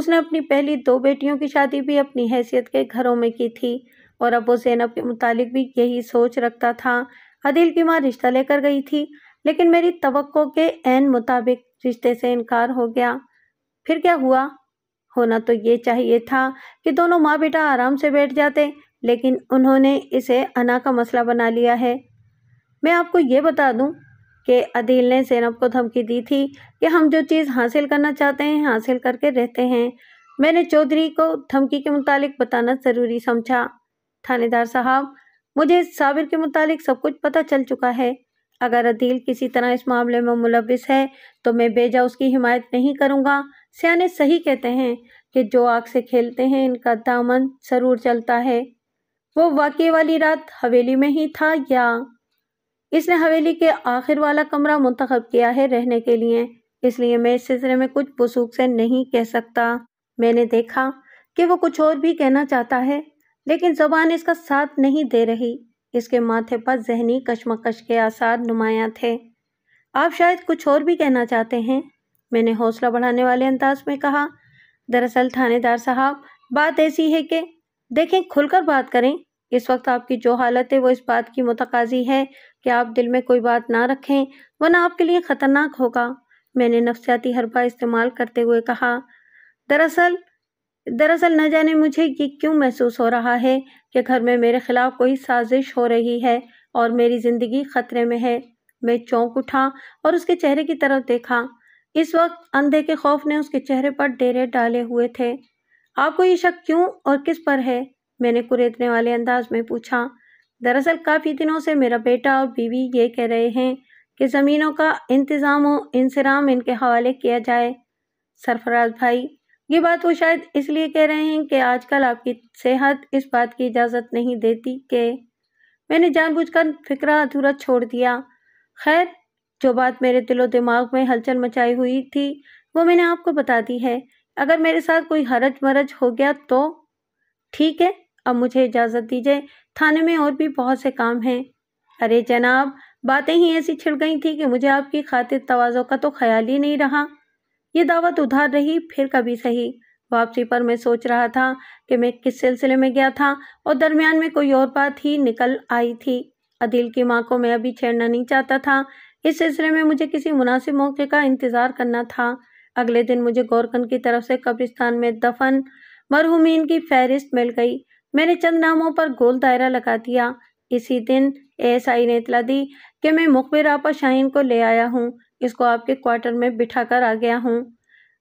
उसने अपनी पहली दो बेटियों की शादी भी अपनी हैसियत के घरों में की थी और अब वो जैनब के मुतालिक भी यही सोच रखता था अदिल की माँ रिश्ता लेकर गई थी लेकिन मेरी तवक्को के एन मुताबिक रिश्ते से इनकार हो गया फिर क्या हुआ होना तो ये चाहिए था कि दोनों माँ बेटा आराम से बैठ जाते लेकिन उन्होंने इसे अना का मसला बना लिया है मैं आपको ये बता दूं कि अदील ने सैनब को धमकी दी थी कि हम जो चीज़ हासिल करना चाहते हैं हासिल करके रहते हैं मैंने चौधरी को धमकी के मुतालिक बताना ज़रूरी समझा थानेदार साहब मुझे साबिर के मुतालिक सब कुछ पता चल चुका है अगर अदील किसी तरह इस मामले में मुलविस है तो मैं बेजा उसकी हिमायत नहीं करूँगा सियाने सही कहते हैं कि जो आग से खेलते हैं इनका दामन ज़रूर चलता है वो वाकई वाली रात हवेली में ही था या इसने हवेली के आखिर वाला कमरा मंतखब किया है रहने के लिए इसलिए मैं इस सिलसिले में कुछ बसूख से नहीं कह सकता मैंने देखा कि वो कुछ और भी कहना चाहता है लेकिन जबान इसका साथ नहीं दे रही इसके माथे पर जहनी कशमकश के आसार नुमाया थे आप शायद कुछ और भी कहना चाहते हैं मैंने हौसला बढ़ाने वाले अंदाज में कहा दरअसल थानेदार साहब बात ऐसी है कि देखें खुलकर बात करें इस वक्त आपकी जो हालत है वो इस बात की मुतकाजी है कि आप दिल में कोई बात ना रखें वरना आपके लिए ख़तरनाक होगा मैंने नफ्सियाती हरबा इस्तेमाल करते हुए कहा दरअसल दरअसल न जाने मुझे ये क्यों महसूस हो रहा है कि घर में मेरे खिलाफ कोई साजिश हो रही है और मेरी ज़िंदगी ख़तरे में है मैं चौंक उठा और उसके चेहरे की तरफ देखा इस वक्त अंधे के खौफ ने उसके चेहरे पर डेरे डाले हुए थे आपको ये शक क्यों और किस पर है मैंने कुरेदने वाले अंदाज में पूछा दरअसल काफ़ी दिनों से मेरा बेटा और बीवी ये कह रहे हैं कि ज़मीनों का इंतज़ाम व इंसराम इनके हवाले किया जाए सरफराज भाई ये बात वो शायद इसलिए कह रहे हैं कि आजकल आपकी सेहत इस बात की इजाज़त नहीं देती कि मैंने जानबूझकर फिक्रा अधूरा छोड़ दिया खैर जो बात मेरे दिलो दिमाग में हलचल मचाई हुई थी वो मैंने आपको बता दी है अगर मेरे साथ कोई हरज मरज हो गया तो ठीक है अब मुझे इजाज़त दीजिए थाने में और भी बहुत से काम हैं अरे जनाब बातें ही ऐसी छिड़ गई थी कि मुझे आपकी खातिर तोज़ों का तो ख्याल ही नहीं रहा ये दावत उधार रही फिर कभी सही वापसी पर मैं सोच रहा था कि मैं किस सिलसिले में गया था और दरमियान में कोई और बात ही निकल आई थी अदिल की माँ को मैं अभी छेड़ना नहीं चाहता था इस सिलसिले में मुझे किसी मुनासिब मौके का इंतज़ार करना था अगले दिन मुझे गौरकन की तरफ से कब्रिस्तान में दफन मरहुमीन की फहरिस्त मिल गई मैंने चंद नामों पर गोल दायरा लगा दिया इसी दिन एएसआई ने इतला दी कि मैं मुखबिर आपा शाहीन को ले आया हूँ इसको आपके क्वार्टर में बिठा कर आ गया हूँ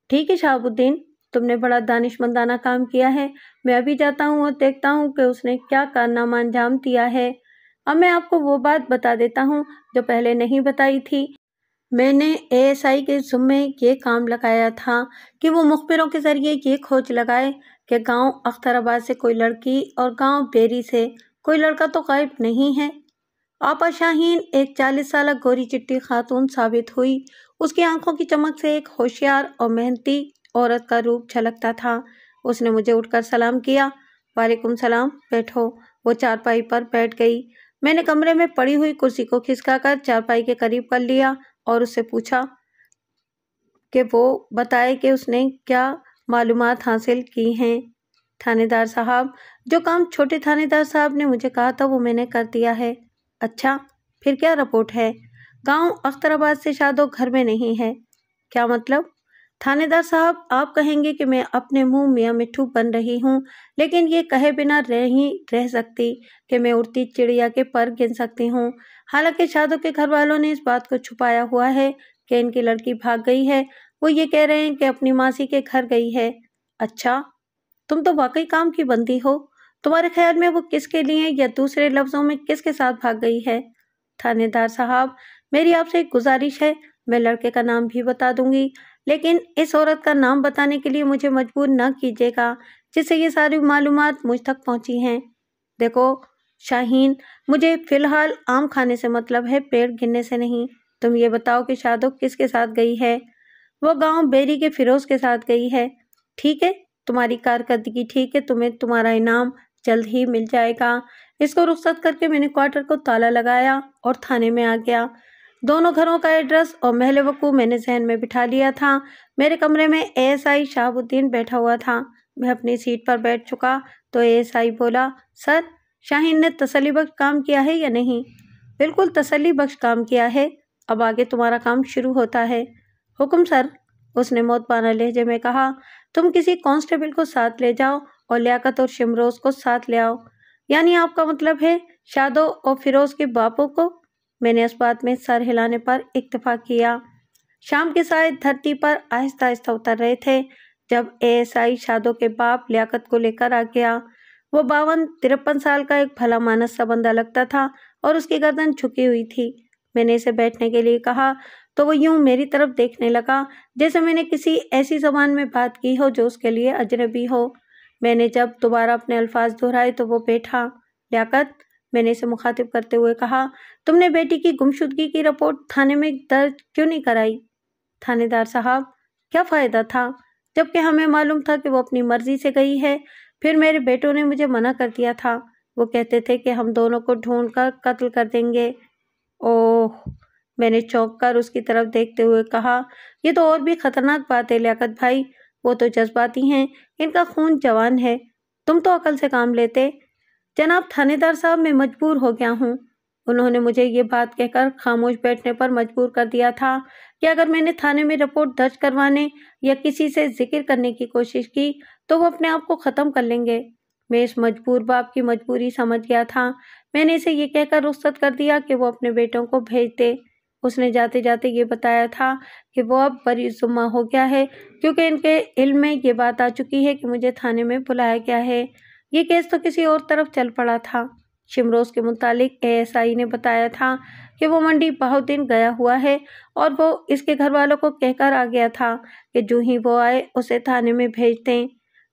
ठीक है शाहबुद्दीन तुमने बड़ा दानिशमंदाना काम किया है मैं अभी जाता हूँ और देखता हूँ कि उसने क्या कारनामा अंजाम दिया है अब मैं आपको वो बात बता देता हूँ जो पहले नहीं बताई थी मैंने एएसआई के जुम्मे ये काम लगाया था कि वो मुखबिरों के ज़रिए ये खोज लगाए कि गांव अख्तराबाद से कोई लड़की और गांव बेरी से कोई लड़का तो गायब नहीं है आपा शाहीन एक चालीस साल गोरी चिट्टी खातून साबित हुई उसकी आंखों की चमक से एक होशियार और मेहनती औरत का रूप झलकता था उसने मुझे उठकर सलाम किया वालेकुम सलाम बैठो वो चारपाई पर बैठ गई मैंने कमरे में पड़ी हुई कुर्सी को खिसकाकर चारपाई के करीब कर लिया और उससे पूछा कि वो बताए कि उसने क्या मालूम हासिल की हैं थानेदार साहब जो काम छोटे थानेदार साहब ने मुझे कहा था वो मैंने कर दिया है अच्छा फिर क्या रिपोर्ट है गांव अख्तराबाद से शादो घर में नहीं है क्या मतलब थानेदार साहब आप कहेंगे कि मैं अपने मुंह मियाँ मिठू बन रही हूँ लेकिन ये कहे बिना नहीं रह सकती कि मैं उड़ती चिड़िया के पर गिन सकती हूँ हालांकि शादो के घर वालों ने इस बात को छुपाया हुआ है कि इनकी लड़की भाग गई है वो ये कह रहे हैं कि अपनी मासी के घर गई है अच्छा तुम तो वाकई काम की बंदी हो तुम्हारे ख्याल में वो किसके लिए या दूसरे लफ्ज़ों में किसके साथ भाग गई है थानेदार साहब मेरी आपसे एक गुजारिश है मैं लड़के का नाम भी बता दूंगी लेकिन इस औरत का नाम बताने के लिए मुझे मजबूर न कीजिएगा जिससे ये सारी मालूम मुझ तक पहुँची हैं देखो शाहीन मुझे फ़िलहाल आम खाने से मतलब है पेड़ गिरने से नहीं तुम ये बताओ कि शादो किसके साथ गई है वो गांव बेरी के फिरोज के साथ गई है ठीक है तुम्हारी कारकर्दगी ठीक है तुम्हें तुम्हारा इनाम जल्द ही मिल जाएगा इसको रुख्सत करके मैंने क्वार्टर को ताला लगाया और थाने में आ गया दोनों घरों का एड्रेस और महल वकू मैंने जहन में बिठा लिया था मेरे कमरे में एएसआई शाहबुद्दीन बैठा हुआ था मैं अपनी सीट पर बैठ चुका तो एएसआई बोला सर शाहीन ने तसली बख्श काम किया है या नहीं बिल्कुल तसली बख्श काम किया है अब आगे तुम्हारा काम शुरू होता है हुक्म सर उसने मौत पाना लहजे में कहा तुम किसी कांस्टेबल को साथ ले जाओ और लियाकत और शिमरोज को साथ ले आओ यानी आपका मतलब है शादो और फिरोज के बापों को मैंने इस बात में सर हिलाने पर इतफा किया शाम के साथ धरती पर आहिस्ता आहिस्ता उतर रहे थे जब एएसआई शादो के बाप लियाकत को लेकर आ गया वो बावन तिरपन साल का एक भला मानस सा बंदा लगता था और उसकी गर्दन झुकी हुई थी मैंने इसे बैठने के लिए कहा तो वो यूं मेरी तरफ देखने लगा जैसे मैंने किसी ऐसी जबान में बात की हो जो उसके लिए अजनबी हो मैंने जब दोबारा अपने अल्फाज दोहराए तो वो बैठा लियाकत मैंने इसे मुखातिब करते हुए कहा तुमने बेटी की गुमशुदगी की रिपोर्ट थाने में दर्ज क्यों नहीं कराई थानेदार साहब क्या फ़ायदा था जबकि हमें मालूम था कि वो अपनी मर्ज़ी से गई है फिर मेरे बेटों ने मुझे मना कर दिया था वो कहते थे कि हम दोनों को ढूंढकर कर कत्ल कर देंगे ओह मैंने चौंक कर उसकी तरफ देखते हुए कहा यह तो और भी खतरनाक बात है लियाकत भाई वो तो जज्बाती हैं इनका खून जवान है तुम तो अकल से काम लेते जनाब थानेदार साहब मैं मजबूर हो गया हूँ उन्होंने मुझे ये बात कहकर खामोश बैठने पर मजबूर कर दिया था कि अगर मैंने थाने में रिपोर्ट दर्ज करवाने या किसी से जिक्र करने की कोशिश की तो वो अपने आप को ख़त्म कर लेंगे मैं इस मजबूर बाप की मजबूरी समझ गया था मैंने इसे ये कहकर रुख्सत कर दिया कि वो अपने बेटों को भेज दे उसने जाते जाते ये बताया था कि वो अब बरीजुमा हो गया है क्योंकि इनके इल्म में ये बात आ चुकी है कि मुझे थाने में बुलाया गया है ये केस तो किसी और तरफ चल पड़ा था शिमरोज के मुतालिक एएसआई ने बताया था कि वो मंडी बहुत दिन गया हुआ है और वो इसके घर वालों को कहकर आ गया था कि जो ही वो आए उसे थाने में भेज दें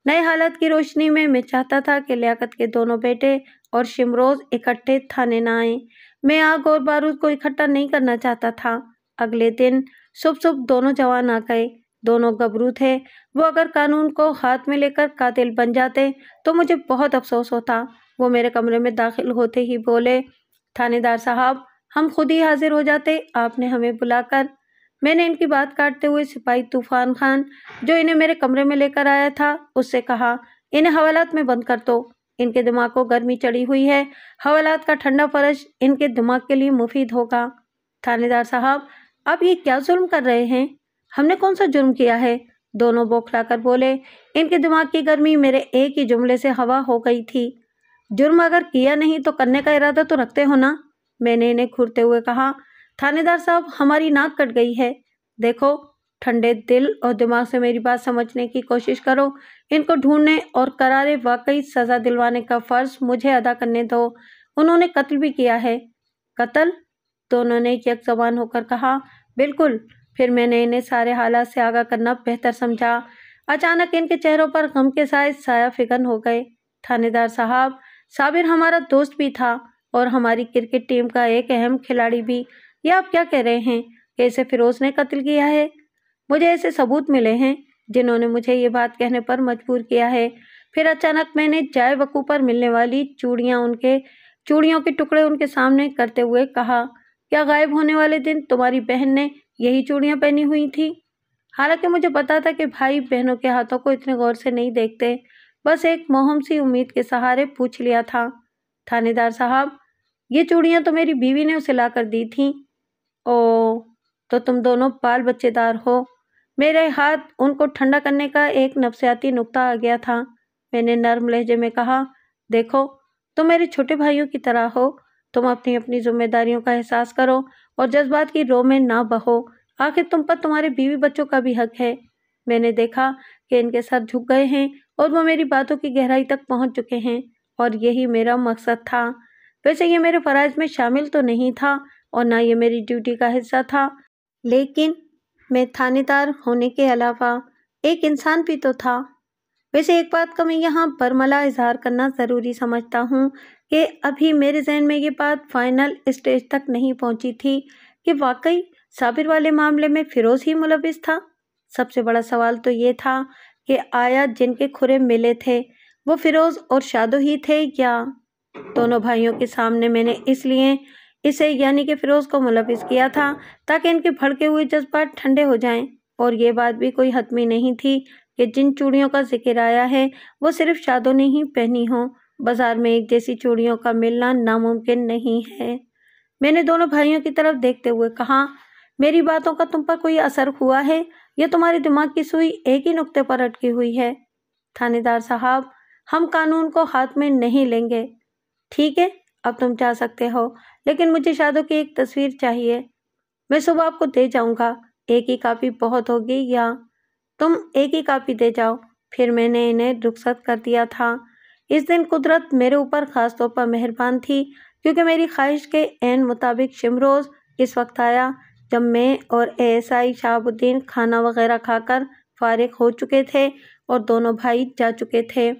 नए हालत की रोशनी में मैं चाहता था कि लियाकत के दोनों बेटे और शिमरोज इकट्ठे थाने ना आए मैं आग और बारूद को इकट्ठा नहीं करना चाहता था अगले दिन सुबह सुबह दोनों जवान आ गए दोनों गबरू थे वो अगर कानून को हाथ में लेकर कातिल बन जाते तो मुझे बहुत अफसोस होता वो मेरे कमरे में दाखिल होते ही बोले थानेदार साहब हम खुद ही हाजिर हो जाते आपने हमें बुलाकर मैंने इनकी बात काटते हुए सिपाही तूफान खान जो इन्हें मेरे कमरे में लेकर आया था उससे कहा इन्हें हवालात में बंद कर दो इनके दिमाग को गर्मी चढ़ी हुई है हवालात का ठंडा फर्श इनके दिमाग के लिए मुफीद होगा थानेदार साहब आप ये क्या जुर्म कर रहे हैं हमने कौन सा जुर्म किया है दोनों बौखलाकर बोले इनके दिमाग की गर्मी मेरे एक ही जुमले से हवा हो गई थी जुर्म अगर किया नहीं तो करने का इरादा तो रखते हो ना मैंने इन्हें घूरते हुए कहा थानेदार साहब हमारी नाक कट गई है देखो ठंडे दिल और दिमाग से मेरी बात समझने की कोशिश करो इनको ढूंढने और करारे वाकई सज़ा दिलवाने का फ़र्ज मुझे अदा करने दो उन्होंने कत्ल भी किया है कत्ल दोनों तो ने जबान होकर कहा बिल्कुल फिर मैंने इन्हें सारे हालात से आगाह करना बेहतर समझा अचानक इनके चेहरों पर गम के साथ साया फिगन हो गए थानेदार साहब साबिर हमारा दोस्त भी था और हमारी क्रिकेट टीम का एक अहम खिलाड़ी भी ये आप क्या कह रहे हैं कैसे फिरोज ने कत्ल किया है मुझे ऐसे सबूत मिले हैं जिन्होंने मुझे ये बात कहने पर मजबूर किया है फिर अचानक मैंने जय वकू पर मिलने वाली चूड़ियाँ उनके चूड़ियों के टुकड़े उनके सामने करते हुए कहा क्या गायब होने वाले दिन तुम्हारी बहन ने यही चूड़ियाँ पहनी हुई थी हालांकि मुझे पता था कि भाई बहनों के हाथों को इतने गौर से नहीं देखते बस एक मोहम सी उम्मीद के सहारे पूछ लिया था थानेदार साहब ये चूड़ियाँ तो मेरी बीवी ने उसे ला कर दी थीं ओ तो तुम दोनों बाल बच्चेदार हो मेरे हाथ उनको ठंडा करने का एक नफसियाती नुक्ता आ गया था मैंने नर्म लहजे में कहा देखो तुम मेरे छोटे भाइयों की तरह हो तुम अपनी अपनी जिम्मेदारियों का एहसास करो और जज्बात की रो में ना बहो आखिर तुम पर तुम्हारे बीवी बच्चों का भी हक है मैंने देखा कि इनके सर झुक गए हैं और वो मेरी बातों की गहराई तक पहुंच चुके हैं और यही मेरा मकसद था वैसे ये मेरे फ़राइज में शामिल तो नहीं था और ना ये मेरी ड्यूटी का हिस्सा था लेकिन में थानेदार होने के अलावा एक इंसान भी तो था वैसे एक बात का मैं यहाँ बरमला इजहार करना ज़रूरी समझता हूँ कि अभी मेरे जहन में ये बात फाइनल स्टेज तक नहीं पहुँची थी कि वाकई साबिर वाले मामले में फिरोज़ ही मुलविस था सबसे बड़ा सवाल तो ये था कि आया जिनके खुरे मिले थे वो फिरोज़ और शादो ही थे या दोनों भाइयों के सामने मैंने इसलिए इसे यानी कि फिरोज को मुलविस किया था ताकि इनके भड़के हुए जज्बात ठंडे हो जाएं और ये बात भी कोई हतमी नहीं थी कि जिन चूड़ियों का जिक्र आया है वो सिर्फ शादों ने ही पहनी हो बाजार में एक जैसी चूड़ियों का मिलना नामुमकिन नहीं है मैंने दोनों भाइयों की तरफ देखते हुए कहा मेरी बातों का तुम पर कोई असर हुआ है या तुम्हारे दिमाग की सुई एक ही नुकते पर अटकी हुई है थानेदार साहब हम कानून को हाथ में नहीं लेंगे ठीक है अब तुम जा सकते हो लेकिन मुझे शादों की एक तस्वीर चाहिए मैं सुबह आपको दे जाऊँगा एक ही कापी बहुत होगी या तुम एक ही कापी दे जाओ फिर मैंने इन्हें रुखसत कर दिया था इस दिन कुदरत मेरे ऊपर ख़ास तौर पर मेहरबान थी क्योंकि मेरी ख्वाहिश के एन मुताबिक शिमरोज़ इस वक्त आया जब मैं और एस आई शहाबुद्दीन खाना वगैरह खाकर फारिग हो चुके थे और दोनों भाई जा चुके थे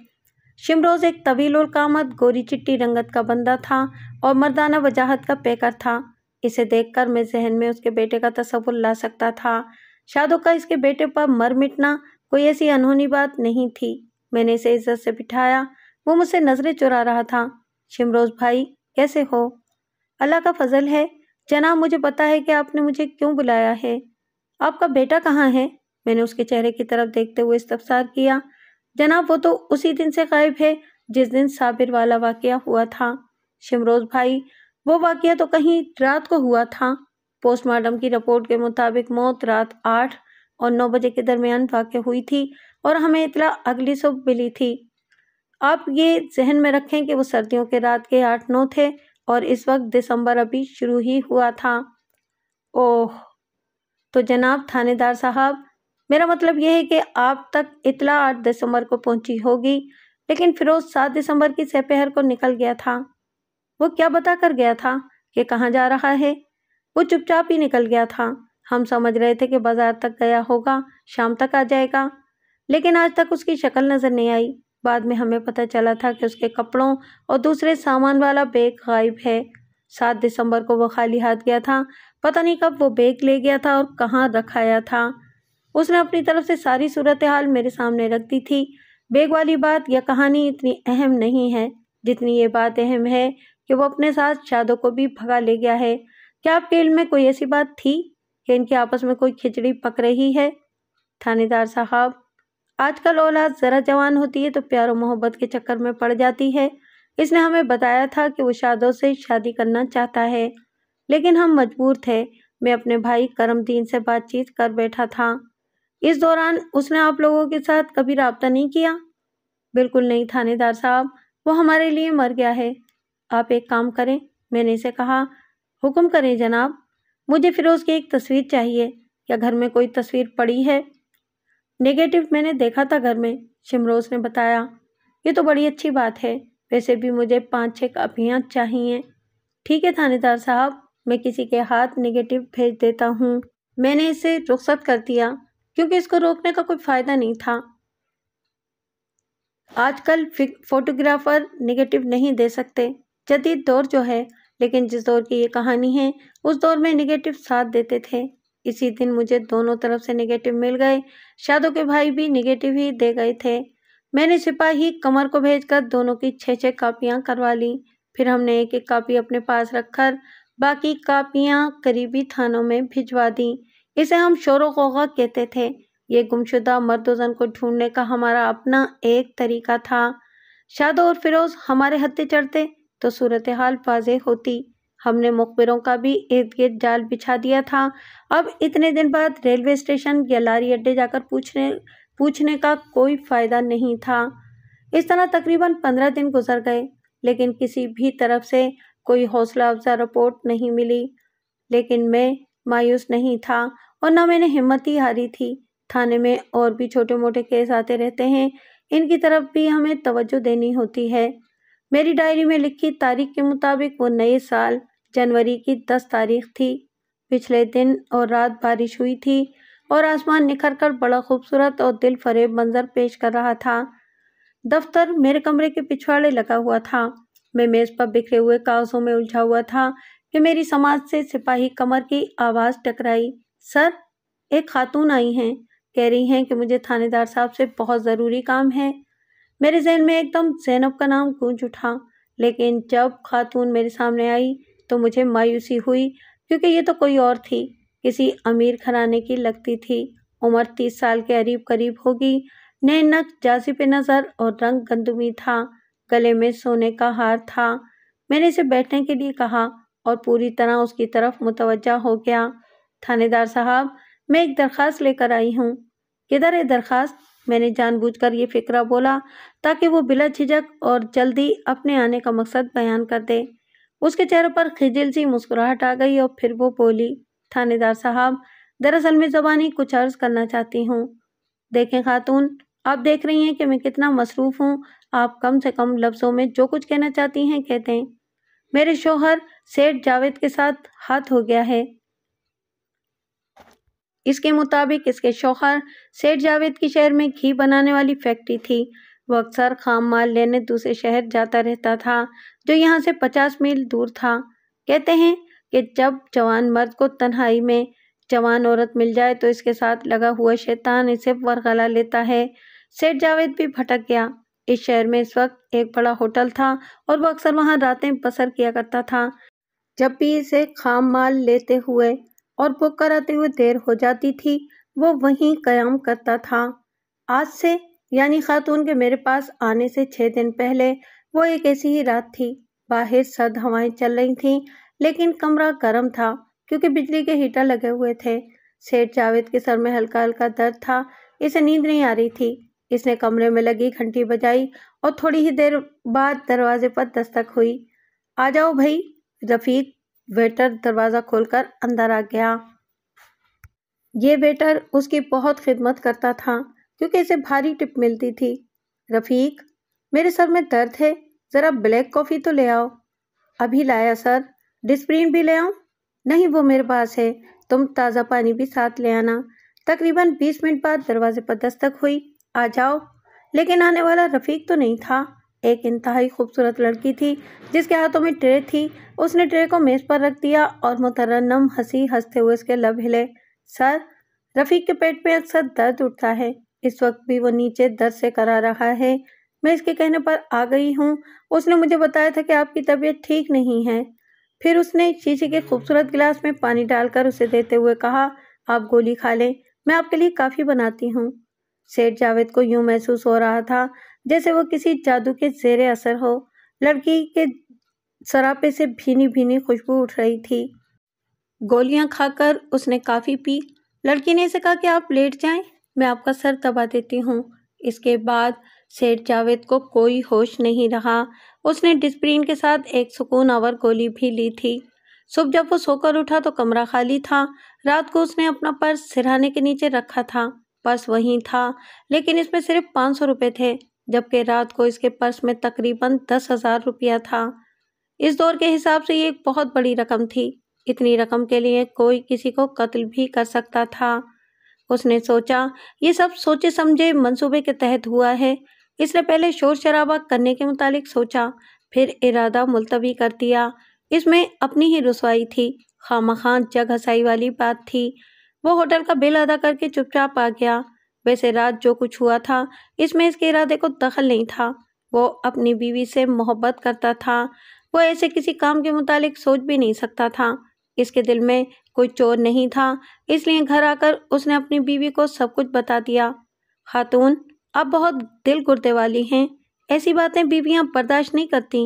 शिमरोज एक तवील और कामत गोरी चिट्टी रंगत का बंदा था और मर्दाना वजाहत का पेकर था इसे देखकर मैं जहन में उसके बेटे का तस्वुर ला सकता था शादों का इसके बेटे पर मर मिटना कोई ऐसी अनहोनी बात नहीं थी मैंने इसे इज्जत से बिठाया वो मुझसे नजरें चुरा रहा था शिमरोज भाई कैसे हो अल्लाह का फजल है जनाब मुझे पता है कि आपने मुझे क्यों बुलाया है आपका बेटा कहाँ है मैंने उसके चेहरे की तरफ देखते हुए इस्तफसार किया जनाब वो तो उसी दिन से गायब है जिस दिन साबिर वाला वाकया हुआ था शिमरोज भाई वो वाकया तो कहीं रात को हुआ था पोस्टमार्टम की रिपोर्ट के मुताबिक मौत रात आठ और नौ बजे के दरमियान वाक्य हुई थी और हमें इतला अगली सुबह मिली थी आप ये जहन में रखें कि वो सर्दियों के रात के आठ नौ थे और इस वक्त दिसंबर अभी शुरू ही हुआ था ओह तो जनाब थानेदार साहब मेरा मतलब यह है कि आप तक इतला आठ दिसंबर को पहुंची होगी लेकिन फिरोज सात दिसंबर की सपहर को निकल गया था वो क्या बता कर गया था कि कहाँ जा रहा है वो चुपचाप ही निकल गया था हम समझ रहे थे कि बाजार तक गया होगा शाम तक आ जाएगा लेकिन आज तक उसकी शक्ल नज़र नहीं आई बाद में हमें पता चला था कि उसके कपड़ों और दूसरे सामान वाला बैग गायब है सात दिसंबर को वो खाली हाथ गया था पता नहीं कब वो बैग ले गया था और कहाँ रखाया था उसने अपनी तरफ से सारी सूरत हाल मेरे सामने रख दी थी बेग वाली बात या कहानी इतनी अहम नहीं है जितनी ये बात अहम है कि वो अपने साथ शादों को भी भगा ले गया है क्या आपके इल में कोई ऐसी बात थी कि इनके आपस में कोई खिचड़ी पक रही है थानेदार साहब आजकल औलाद ज़रा जवान होती है तो प्यार और मोहब्बत के चक्कर में पड़ जाती है इसने हमें बताया था कि वो शादों से शादी करना चाहता है लेकिन हम मजबूर थे मैं अपने भाई करमदीन से बातचीत कर बैठा था इस दौरान उसने आप लोगों के साथ कभी रबता नहीं किया बिल्कुल नहीं थानेदार साहब वो हमारे लिए मर गया है आप एक काम करें मैंने इसे कहा हुक्म करें जनाब मुझे फिरोज़ की एक तस्वीर चाहिए या घर में कोई तस्वीर पड़ी है नेगेटिव मैंने देखा था घर में शिमरोज ने बताया ये तो बड़ी अच्छी बात है वैसे भी मुझे पाँच छः कापियाँ चाहिए ठीक है थानेदार साहब मैं किसी के हाथ नेगेटिव भेज देता हूँ मैंने इसे रुख्सत कर दिया क्योंकि इसको रोकने का कोई फ़ायदा नहीं था आजकल फोटोग्राफर नेगेटिव नहीं दे सकते जदीद दौर जो है लेकिन जिस दौर की ये कहानी है उस दौर में नेगेटिव साथ देते थे इसी दिन मुझे दोनों तरफ से नेगेटिव मिल गए शादो के भाई भी नेगेटिव ही दे गए थे मैंने सिपाही कमर को भेजकर दोनों की छः छः कापियाँ करवा ली फिर हमने एक एक कापी अपने पास रखकर बाकी कापियाँ करीबी थानों में भिजवा दी इसे हम शोर वोगा कहते थे ये गुमशुदा वजन को ढूंढने का हमारा अपना एक तरीका था शाद और फिरोज हमारे हथे चढ़ते तो सूरत हाल वाज होती हमने मुखबिरों का भी इर्द गिर्द जाल बिछा दिया था अब इतने दिन बाद रेलवे स्टेशन या लारी अड्डे जाकर पूछने पूछने का कोई फ़ायदा नहीं था इस तरह तकरीबन पंद्रह दिन गुजर गए लेकिन किसी भी तरफ से कोई हौसला अफजा रिपोर्ट नहीं मिली लेकिन मैं मायूस नहीं था और न मैंने हिम्मत ही हारी थी थाने में और भी छोटे मोटे केस आते रहते हैं इनकी तरफ भी हमें तवज्जो देनी होती है मेरी डायरी में लिखी तारीख के मुताबिक वो नए साल जनवरी की दस तारीख थी पिछले दिन और रात बारिश हुई थी और आसमान निखर कर बड़ा खूबसूरत और दिल फरेब मंजर पेश कर रहा था दफ्तर मेरे कमरे के पिछवाड़े लगा हुआ था मैं मेज़ पर बिखरे हुए कागज़ों में उलझा हुआ था कि मेरी समाज से सिपाही कमर की आवाज़ टकराई सर एक खातून आई हैं कह रही हैं कि मुझे थानेदार साहब से बहुत ज़रूरी काम है मेरे जहन में एकदम जैनब का नाम गूंज उठा लेकिन जब खातून मेरे सामने आई तो मुझे मायूसी हुई क्योंकि ये तो कोई और थी किसी अमीर खराने की लगती थी उम्र तीस साल के करीब करीब होगी नए नक पे नज़र और रंग गंदुमी था गले में सोने का हार था मैंने इसे बैठने के लिए कहा और पूरी तरह उसकी तरफ मुतवजा हो गया थानेदार साहब मैं एक दरख्वास्त लेकर आई हूँ किधर है दरख्वास्त मैंने जानबूझकर ये फिक्रा बोला ताकि वो बिला झिझक और जल्दी अपने आने का मकसद बयान कर दे उसके चेहरे पर खिजिल सी मुस्कुराहट आ गई और फिर वो बोली थानेदार साहब दरअसल मैं ज़बानी कुछ अर्ज़ करना चाहती हूँ देखें खातून आप देख रही हैं कि मैं कितना मसरूफ़ हूँ आप कम से कम लफ्ज़ों में जो कुछ कहना चाहती हैं कहते हैं मेरे शोहर सेठ जावेद के साथ हाथ हो गया है इसके मुताबिक इसके शौहर सेठ जावेद के शहर में घी बनाने वाली फैक्ट्री थी वह अक्सर खाम माल लेने दूसरे शहर जाता रहता था जो यहाँ से पचास मील दूर था कहते हैं कि जब जवान मर्द को तन्हाई में जवान औरत मिल जाए तो इसके साथ लगा हुआ शैतान इसे वरगला लेता है सेठ जावेद भी भटक गया इस शहर में इस वक्त एक बड़ा होटल था और वह अक्सर वहाँ रातें बसर किया करता था जब भी इसे खाम माल लेते हुए और बुक कराते हुए देर हो जाती थी वो वहीं क्याम करता था आज से यानी खातून के मेरे पास आने से छः दिन पहले वो एक ऐसी ही रात थी बाहर सर्द हवाएं चल रही थीं लेकिन कमरा गर्म था क्योंकि बिजली के हीटर लगे हुए थे सेठ जावेद के सर में हल्का हल्का दर्द था इसे नींद नहीं आ रही थी इसने कमरे में लगी घंटी बजाई और थोड़ी ही देर बाद दरवाजे पर दस्तक हुई आ जाओ भाई रफ़ीक वेटर दरवाज़ा खोलकर अंदर आ गया ये वेटर उसकी बहुत खिदमत करता था क्योंकि इसे भारी टिप मिलती थी रफ़ीक मेरे सर में दर्द है ज़रा ब्लैक कॉफ़ी तो ले आओ अभी लाया सर डिस्प्रीन भी ले आऊँ नहीं वो मेरे पास है तुम ताज़ा पानी भी साथ ले आना तकरीबन बीस मिनट बाद दरवाजे पर दस्तक हुई आ जाओ लेकिन आने वाला रफ़ीक तो नहीं था एक इंतहाई खूबसूरत लड़की थी जिसके हाथों में ट्रे थी उसने ट्रे को मेज़ पर रख दिया और मुतरनम हंसी हंसते हुए उसके लब हिले सर रफ़ीक के पेट में अक्सर दर्द उठता है इस वक्त भी वो नीचे दर्द से करा रहा है मैं इसके कहने पर आ गई हूँ उसने मुझे बताया था कि आपकी तबीयत ठीक नहीं है फिर उसने शीशे के खूबसूरत गिलास में पानी डालकर उसे देते हुए कहा आप गोली खा लें मैं आपके लिए काफ़ी बनाती हूँ सेठ जावेद को यूं महसूस हो रहा था जैसे वो किसी जादू के जेर असर हो लड़की के सरापे से भीनी भीनी खुशबू उठ रही थी गोलियां खाकर उसने काफ़ी पी लड़की ने इसे कहा कि आप लेट जाएं मैं आपका सर दबा देती हूँ इसके बाद शेर जावेद को कोई होश नहीं रहा उसने डिस्प्रीन के साथ एक सुकून आवर गोली भी ली थी सुबह जब वो सोकर उठा तो कमरा खाली था रात को उसने अपना पर्स सिरहाने के नीचे रखा था पर्स वहीं था लेकिन इसमें सिर्फ पाँच सौ रुपये थे जबकि रात को इसके पर्स में तकरीबन दस हज़ार रुपया था इस दौर के हिसाब से ये एक बहुत बड़ी रकम थी इतनी रकम के लिए कोई किसी को कत्ल भी कर सकता था उसने सोचा ये सब सोचे समझे मंसूबे के तहत हुआ है इसने पहले शोर शराबा करने के मुतालिक सोचा फिर इरादा मुलतवी कर दिया इसमें अपनी ही रसवाई थी खामा खान जग हसाई वाली बात थी वो होटल का बिल अदा करके चुपचाप आ गया वैसे रात जो कुछ हुआ था इसमें इसके इरादे को दखल नहीं था वो अपनी बीवी से मोहब्बत करता था वो ऐसे किसी काम के मुतालिक सोच भी नहीं सकता था इसके दिल में कोई चोर नहीं था इसलिए घर आकर उसने अपनी बीवी को सब कुछ बता दिया खातून अब बहुत दिल गुर्दे वाली हैं ऐसी बातें बीवियां बर्दाश्त नहीं करती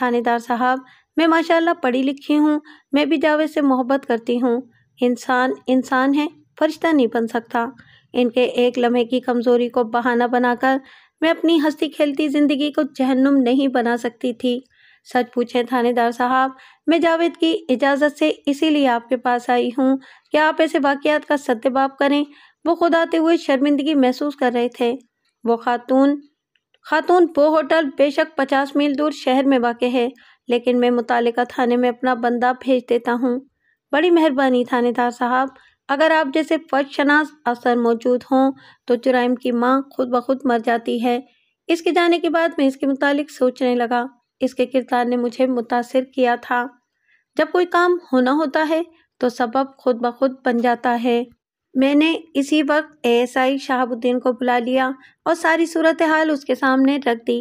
थानेदार साहब मैं माशाल्लाह पढ़ी लिखी हूँ मैं भी जावेद से मोहब्बत करती हूँ इंसान इंसान है फरिश्ता नहीं बन सकता इनके एक लम्हे की कमज़ोरी को बहाना बनाकर मैं अपनी हंसती खेलती ज़िंदगी को जहन्नुम नहीं बना सकती थी सच पूछे थानेदार साहब मैं जावेद की इजाज़त से इसीलिए आपके पास आई हूँ कि आप ऐसे वाक़ात का सत्यबाप करें वो खुद आते हुए शर्मिंदगी महसूस कर रहे थे वो खातून खातून वो होटल बेशक पचास मील दूर शहर में वाक़ है लेकिन मैं मुतल थाने में अपना बंदा भेज देता हूँ बड़ी मेहरबानी थानेदार साहब अगर आप जैसे शनास असर मौजूद हों तो जुराइम की माँ खुद ब खुद मर जाती है इसके जाने के बाद मैं इसके मुतालिक सोचने लगा इसके किरदार ने मुझे मुतासर किया था जब कोई काम होना होता है तो सबब खुद ब खुद बन जाता है मैंने इसी वक्त एएसआई शहाबुद्दीन को बुला लिया और सारी सूरत हाल उसके सामने रख दी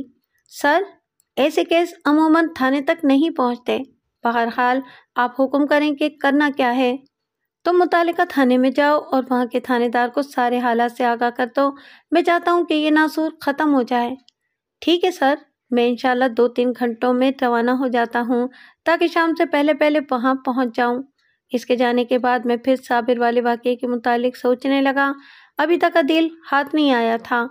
सर ऐसे केस अमूमन थाने तक नहीं पहुंचते बहरहाल आप हुक्म करें कि करना क्या है तुम तो मुतल थाने में जाओ और वहाँ के थानेदार को सारे हालात से आगाह कर दो मैं चाहता हूँ कि ये नासूर ख़त्म हो जाए ठीक है सर मैं इंशाल्लाह दो तीन घंटों में रवाना हो जाता हूँ ताकि शाम से पहले पहले वहाँ पहुँच जाऊँ इसके जाने के बाद मैं फिर साबिर वाले वाक़े के मुतालिक सोचने लगा अभी तक का दिल हाथ नहीं आया था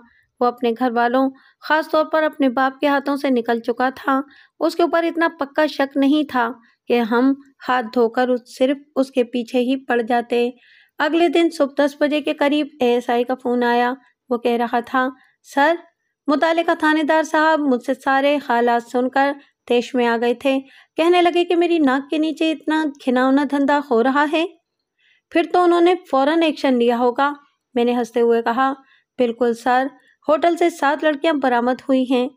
वो अपने घर वालों ख़ास तौर पर अपने बाप के हाथों से निकल चुका था उसके ऊपर इतना पक्का शक नहीं था कि हम हाथ धोकर उस सिर्फ उसके पीछे ही पड़ जाते अगले दिन सुबह दस बजे के करीब एएसआई का फ़ोन आया वो कह रहा था सर मुतल थानेदार साहब मुझसे सारे हालात सुनकर तेश में आ गए थे कहने लगे कि मेरी नाक के नीचे इतना घिनावना धंधा हो रहा है फिर तो उन्होंने फ़ौरन एक्शन लिया होगा मैंने हंसते हुए कहा बिल्कुल सर होटल से सात लड़कियां बरामद हुई हैं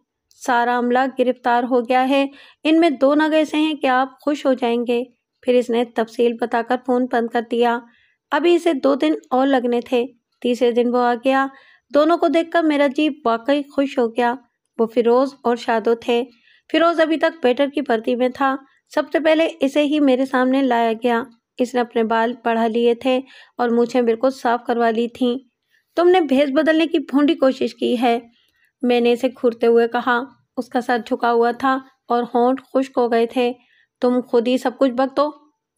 सारा अमला गिरफ्तार हो गया है इनमें दो नग ऐसे हैं कि आप खुश हो जाएंगे फिर इसने तफसील बताकर फ़ोन बंद कर दिया अभी इसे दो दिन और लगने थे तीसरे दिन वो आ गया दोनों को देखकर मेरा जी वाकई खुश हो गया वो फिरोज़ और शादो थे फिरोज़ अभी तक बेटर की भर्ती में था सबसे पहले इसे ही मेरे सामने लाया गया इसने अपने बाल पढ़ा लिए थे और मुझे बिल्कुल साफ करवा ली थी तुमने भेस बदलने की भूडी कोशिश की है मैंने इसे घूरते हुए कहा उसका सर झुका हुआ था और होंठ खुश्क हो गए थे तुम खुद ही सब कुछ बक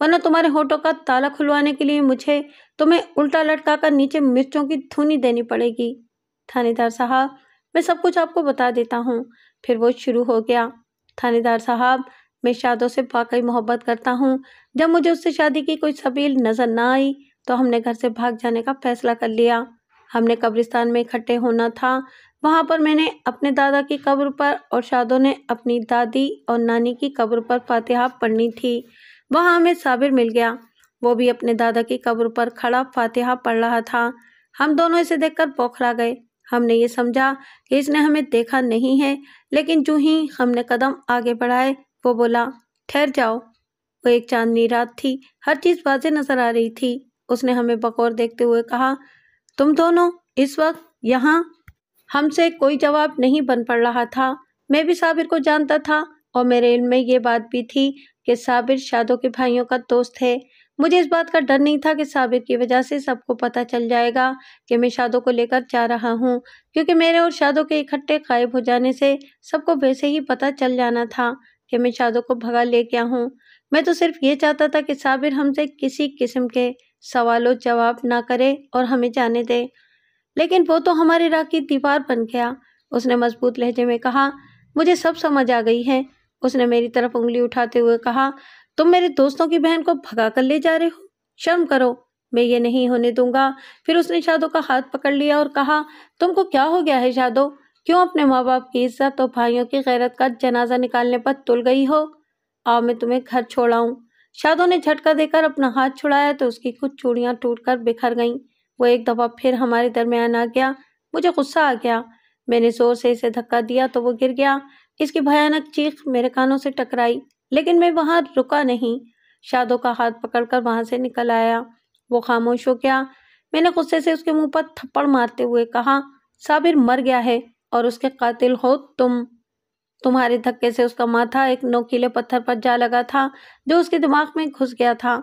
वरना तुम्हारे होठों का ताला खुलवाने के लिए मुझे तुम्हें उल्टा लटका कर नीचे मिर्चों की थूनी देनी पड़ेगी थानेदार साहब मैं सब कुछ आपको बता देता हूँ फिर वो शुरू हो गया थानेदार साहब मैं शादों से वाकई मोहब्बत करता हूँ जब मुझे उससे शादी की कोई सबील नज़र ना आई तो हमने घर से भाग जाने का फैसला कर लिया हमने कब्रिस्तान में इकट्ठे होना था वहाँ पर मैंने अपने दादा की कब्र पर और शादों ने अपनी दादी और नानी की कब्र पर फातिहा पढ़नी थी वहाँ हमें साबिर मिल गया वो भी अपने दादा की कब्र पर खड़ा फातिहा पढ़ रहा था हम दोनों इसे देखकर पोखरा गए हमने ये समझा कि इसने हमें देखा नहीं है लेकिन जो ही हमने कदम आगे बढ़ाए वो बोला ठहर जाओ वो एक चांदनी रात थी हर चीज़ वाजे नजर आ रही थी उसने हमें बकौर देखते हुए कहा तुम दोनों इस वक्त यहाँ हमसे कोई जवाब नहीं बन पड़ रहा था मैं भी साबिर को जानता था और मेरे इल्म में ये बात भी थी कि साबिर शादों के भाइयों का दोस्त है मुझे इस बात का डर नहीं था कि साबिर की वजह से सबको पता चल जाएगा कि मैं शादों को लेकर जा रहा हूँ क्योंकि मेरे और शादों के इकट्ठे गायब हो जाने से सबको वैसे ही पता चल जाना था कि मैं शादों को भगा ले गया हूँ मैं तो सिर्फ ये चाहता था कि साबिर हमसे किसी किस्म के सवालों जवाब ना करे और हमें जाने दे लेकिन वो तो हमारे राह की दीवार बन गया उसने मजबूत लहजे में कहा मुझे सब समझ आ गई है उसने मेरी तरफ उंगली उठाते हुए कहा तुम मेरे दोस्तों की बहन को भगा कर ले जा रहे हो शर्म करो मैं ये नहीं होने दूंगा फिर उसने शादो का हाथ पकड़ लिया और कहा तुमको क्या हो गया है शादो क्यों अपने माँ बाप की इज्जत और भाइयों की गैरत का जनाजा निकालने पर तुल गई हो आओ मैं तुम्हें घर छोड़ाऊं शादो ने झटका देकर अपना हाथ छुड़ाया तो उसकी कुछ चूड़ियाँ टूट कर बिखर गईं वो एक दफ़ा फिर हमारे दरमियान आ गया मुझे गुस्सा आ गया मैंने ज़ोर से इसे धक्का दिया तो वो गिर गया इसकी भयानक चीख मेरे कानों से टकराई लेकिन मैं वहाँ रुका नहीं शादो का हाथ पकड़कर वहाँ से निकल आया वो खामोश हो गया मैंने गुस्से से उसके मुंह पर थप्पड़ मारते हुए कहा साबिर मर गया है और उसके कातिल हो तुम तुम्हारे धक्के से उसका माथा एक नोकीले पत्थर पर जा लगा था जो उसके दिमाग में घुस गया था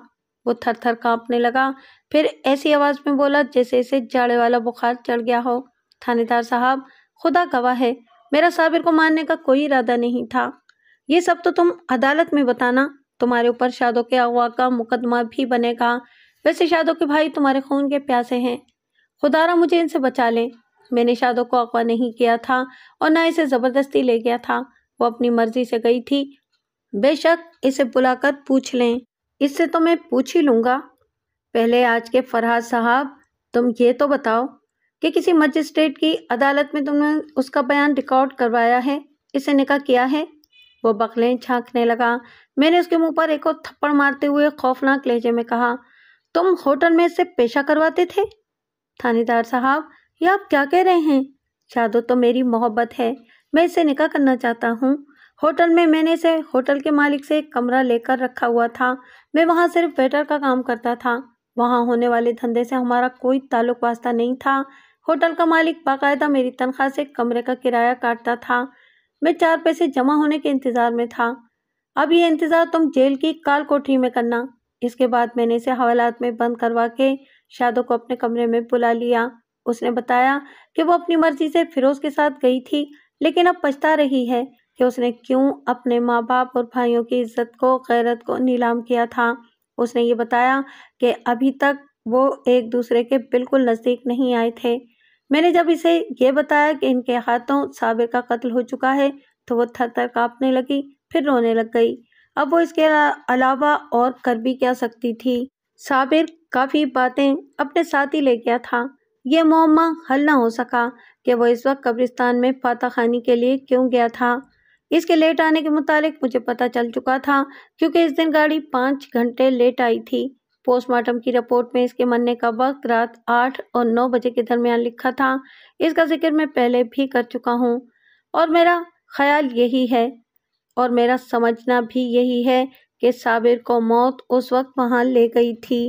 वो थर थर काँपने लगा फिर ऐसी आवाज़ में बोला जैसे इसे जाड़े वाला बुखार चढ़ गया हो थानेदार साहब खुदा गवाह है मेरा साबिर को मारने का कोई इरादा नहीं था ये सब तो तुम अदालत में बताना तुम्हारे ऊपर शादों के अगवा का मुकदमा भी बनेगा वैसे शादों के भाई तुम्हारे खून के प्यासे हैं खुदारा मुझे इनसे बचा लें मैंने शादों को अगवा नहीं किया था और ना इसे ज़बरदस्ती ले गया था वो अपनी मर्जी से गई थी बेशक इसे बुलाकर पूछ लें इससे तो मैं पूछ ही लूँगा पहले आज के फरहाद साहब तुम ये तो बताओ कि किसी मजिस्ट्रेट की अदालत में तुमने उसका बयान रिकॉर्ड करवाया है इसे निकाह किया है वो बखलें छांकने लगा मैंने उसके मुंह पर एक और थप्पड़ मारते हुए खौफनाक लहजे में कहा तुम होटल में इसे पेशा करवाते थे थानेदार साहब ये आप क्या कह रहे हैं जादो तो मेरी मोहब्बत है मैं इसे निकाह करना चाहता हूँ होटल में मैंने इसे होटल के मालिक से एक कमरा लेकर रखा हुआ था मैं वहाँ सिर्फ वेटर का काम करता था वहाँ होने वाले धंधे से हमारा कोई ताल्लुक वास्ता नहीं था होटल का मालिक बाकायदा मेरी तनख्वाह से कमरे का किराया काटता था मैं चार पैसे जमा होने के इंतज़ार में था अब यह इंतज़ार तुम जेल की काल कोठरी में करना इसके बाद मैंने इसे हवालात में बंद करवा के शादों को अपने कमरे में बुला लिया उसने बताया कि वो अपनी मर्जी से फिरोज़ के साथ गई थी लेकिन अब पछता रही है कि उसने क्यों अपने माँ बाप और भाइयों की इज्जत को गैरत को नीलाम किया था उसने ये बताया कि अभी तक वो एक दूसरे के बिल्कुल नज़दीक नहीं आए थे मैंने जब इसे ये बताया कि इनके हाथों साबिर का कत्ल हो चुका है तो वो थर थर काँपने लगी फिर रोने लग गई अब वो इसके अलावा और कर भी क्या सकती थी साबिर काफ़ी बातें अपने साथ ही ले गया था ये मोमा हल ना हो सका कि वो इस वक्त कब्रिस्तान में फाता खानी के लिए क्यों गया था इसके लेट आने के मुतालिक मुझे पता चल चुका था क्योंकि इस दिन गाड़ी पाँच घंटे लेट आई थी पोस्टमार्टम की रिपोर्ट में इसके मरने का वक्त रात आठ और नौ बजे के दरमियान लिखा था इसका जिक्र मैं पहले भी कर चुका हूँ और मेरा ख्याल यही है और मेरा समझना भी यही है कि साबिर को मौत उस वक्त वहाँ ले गई थी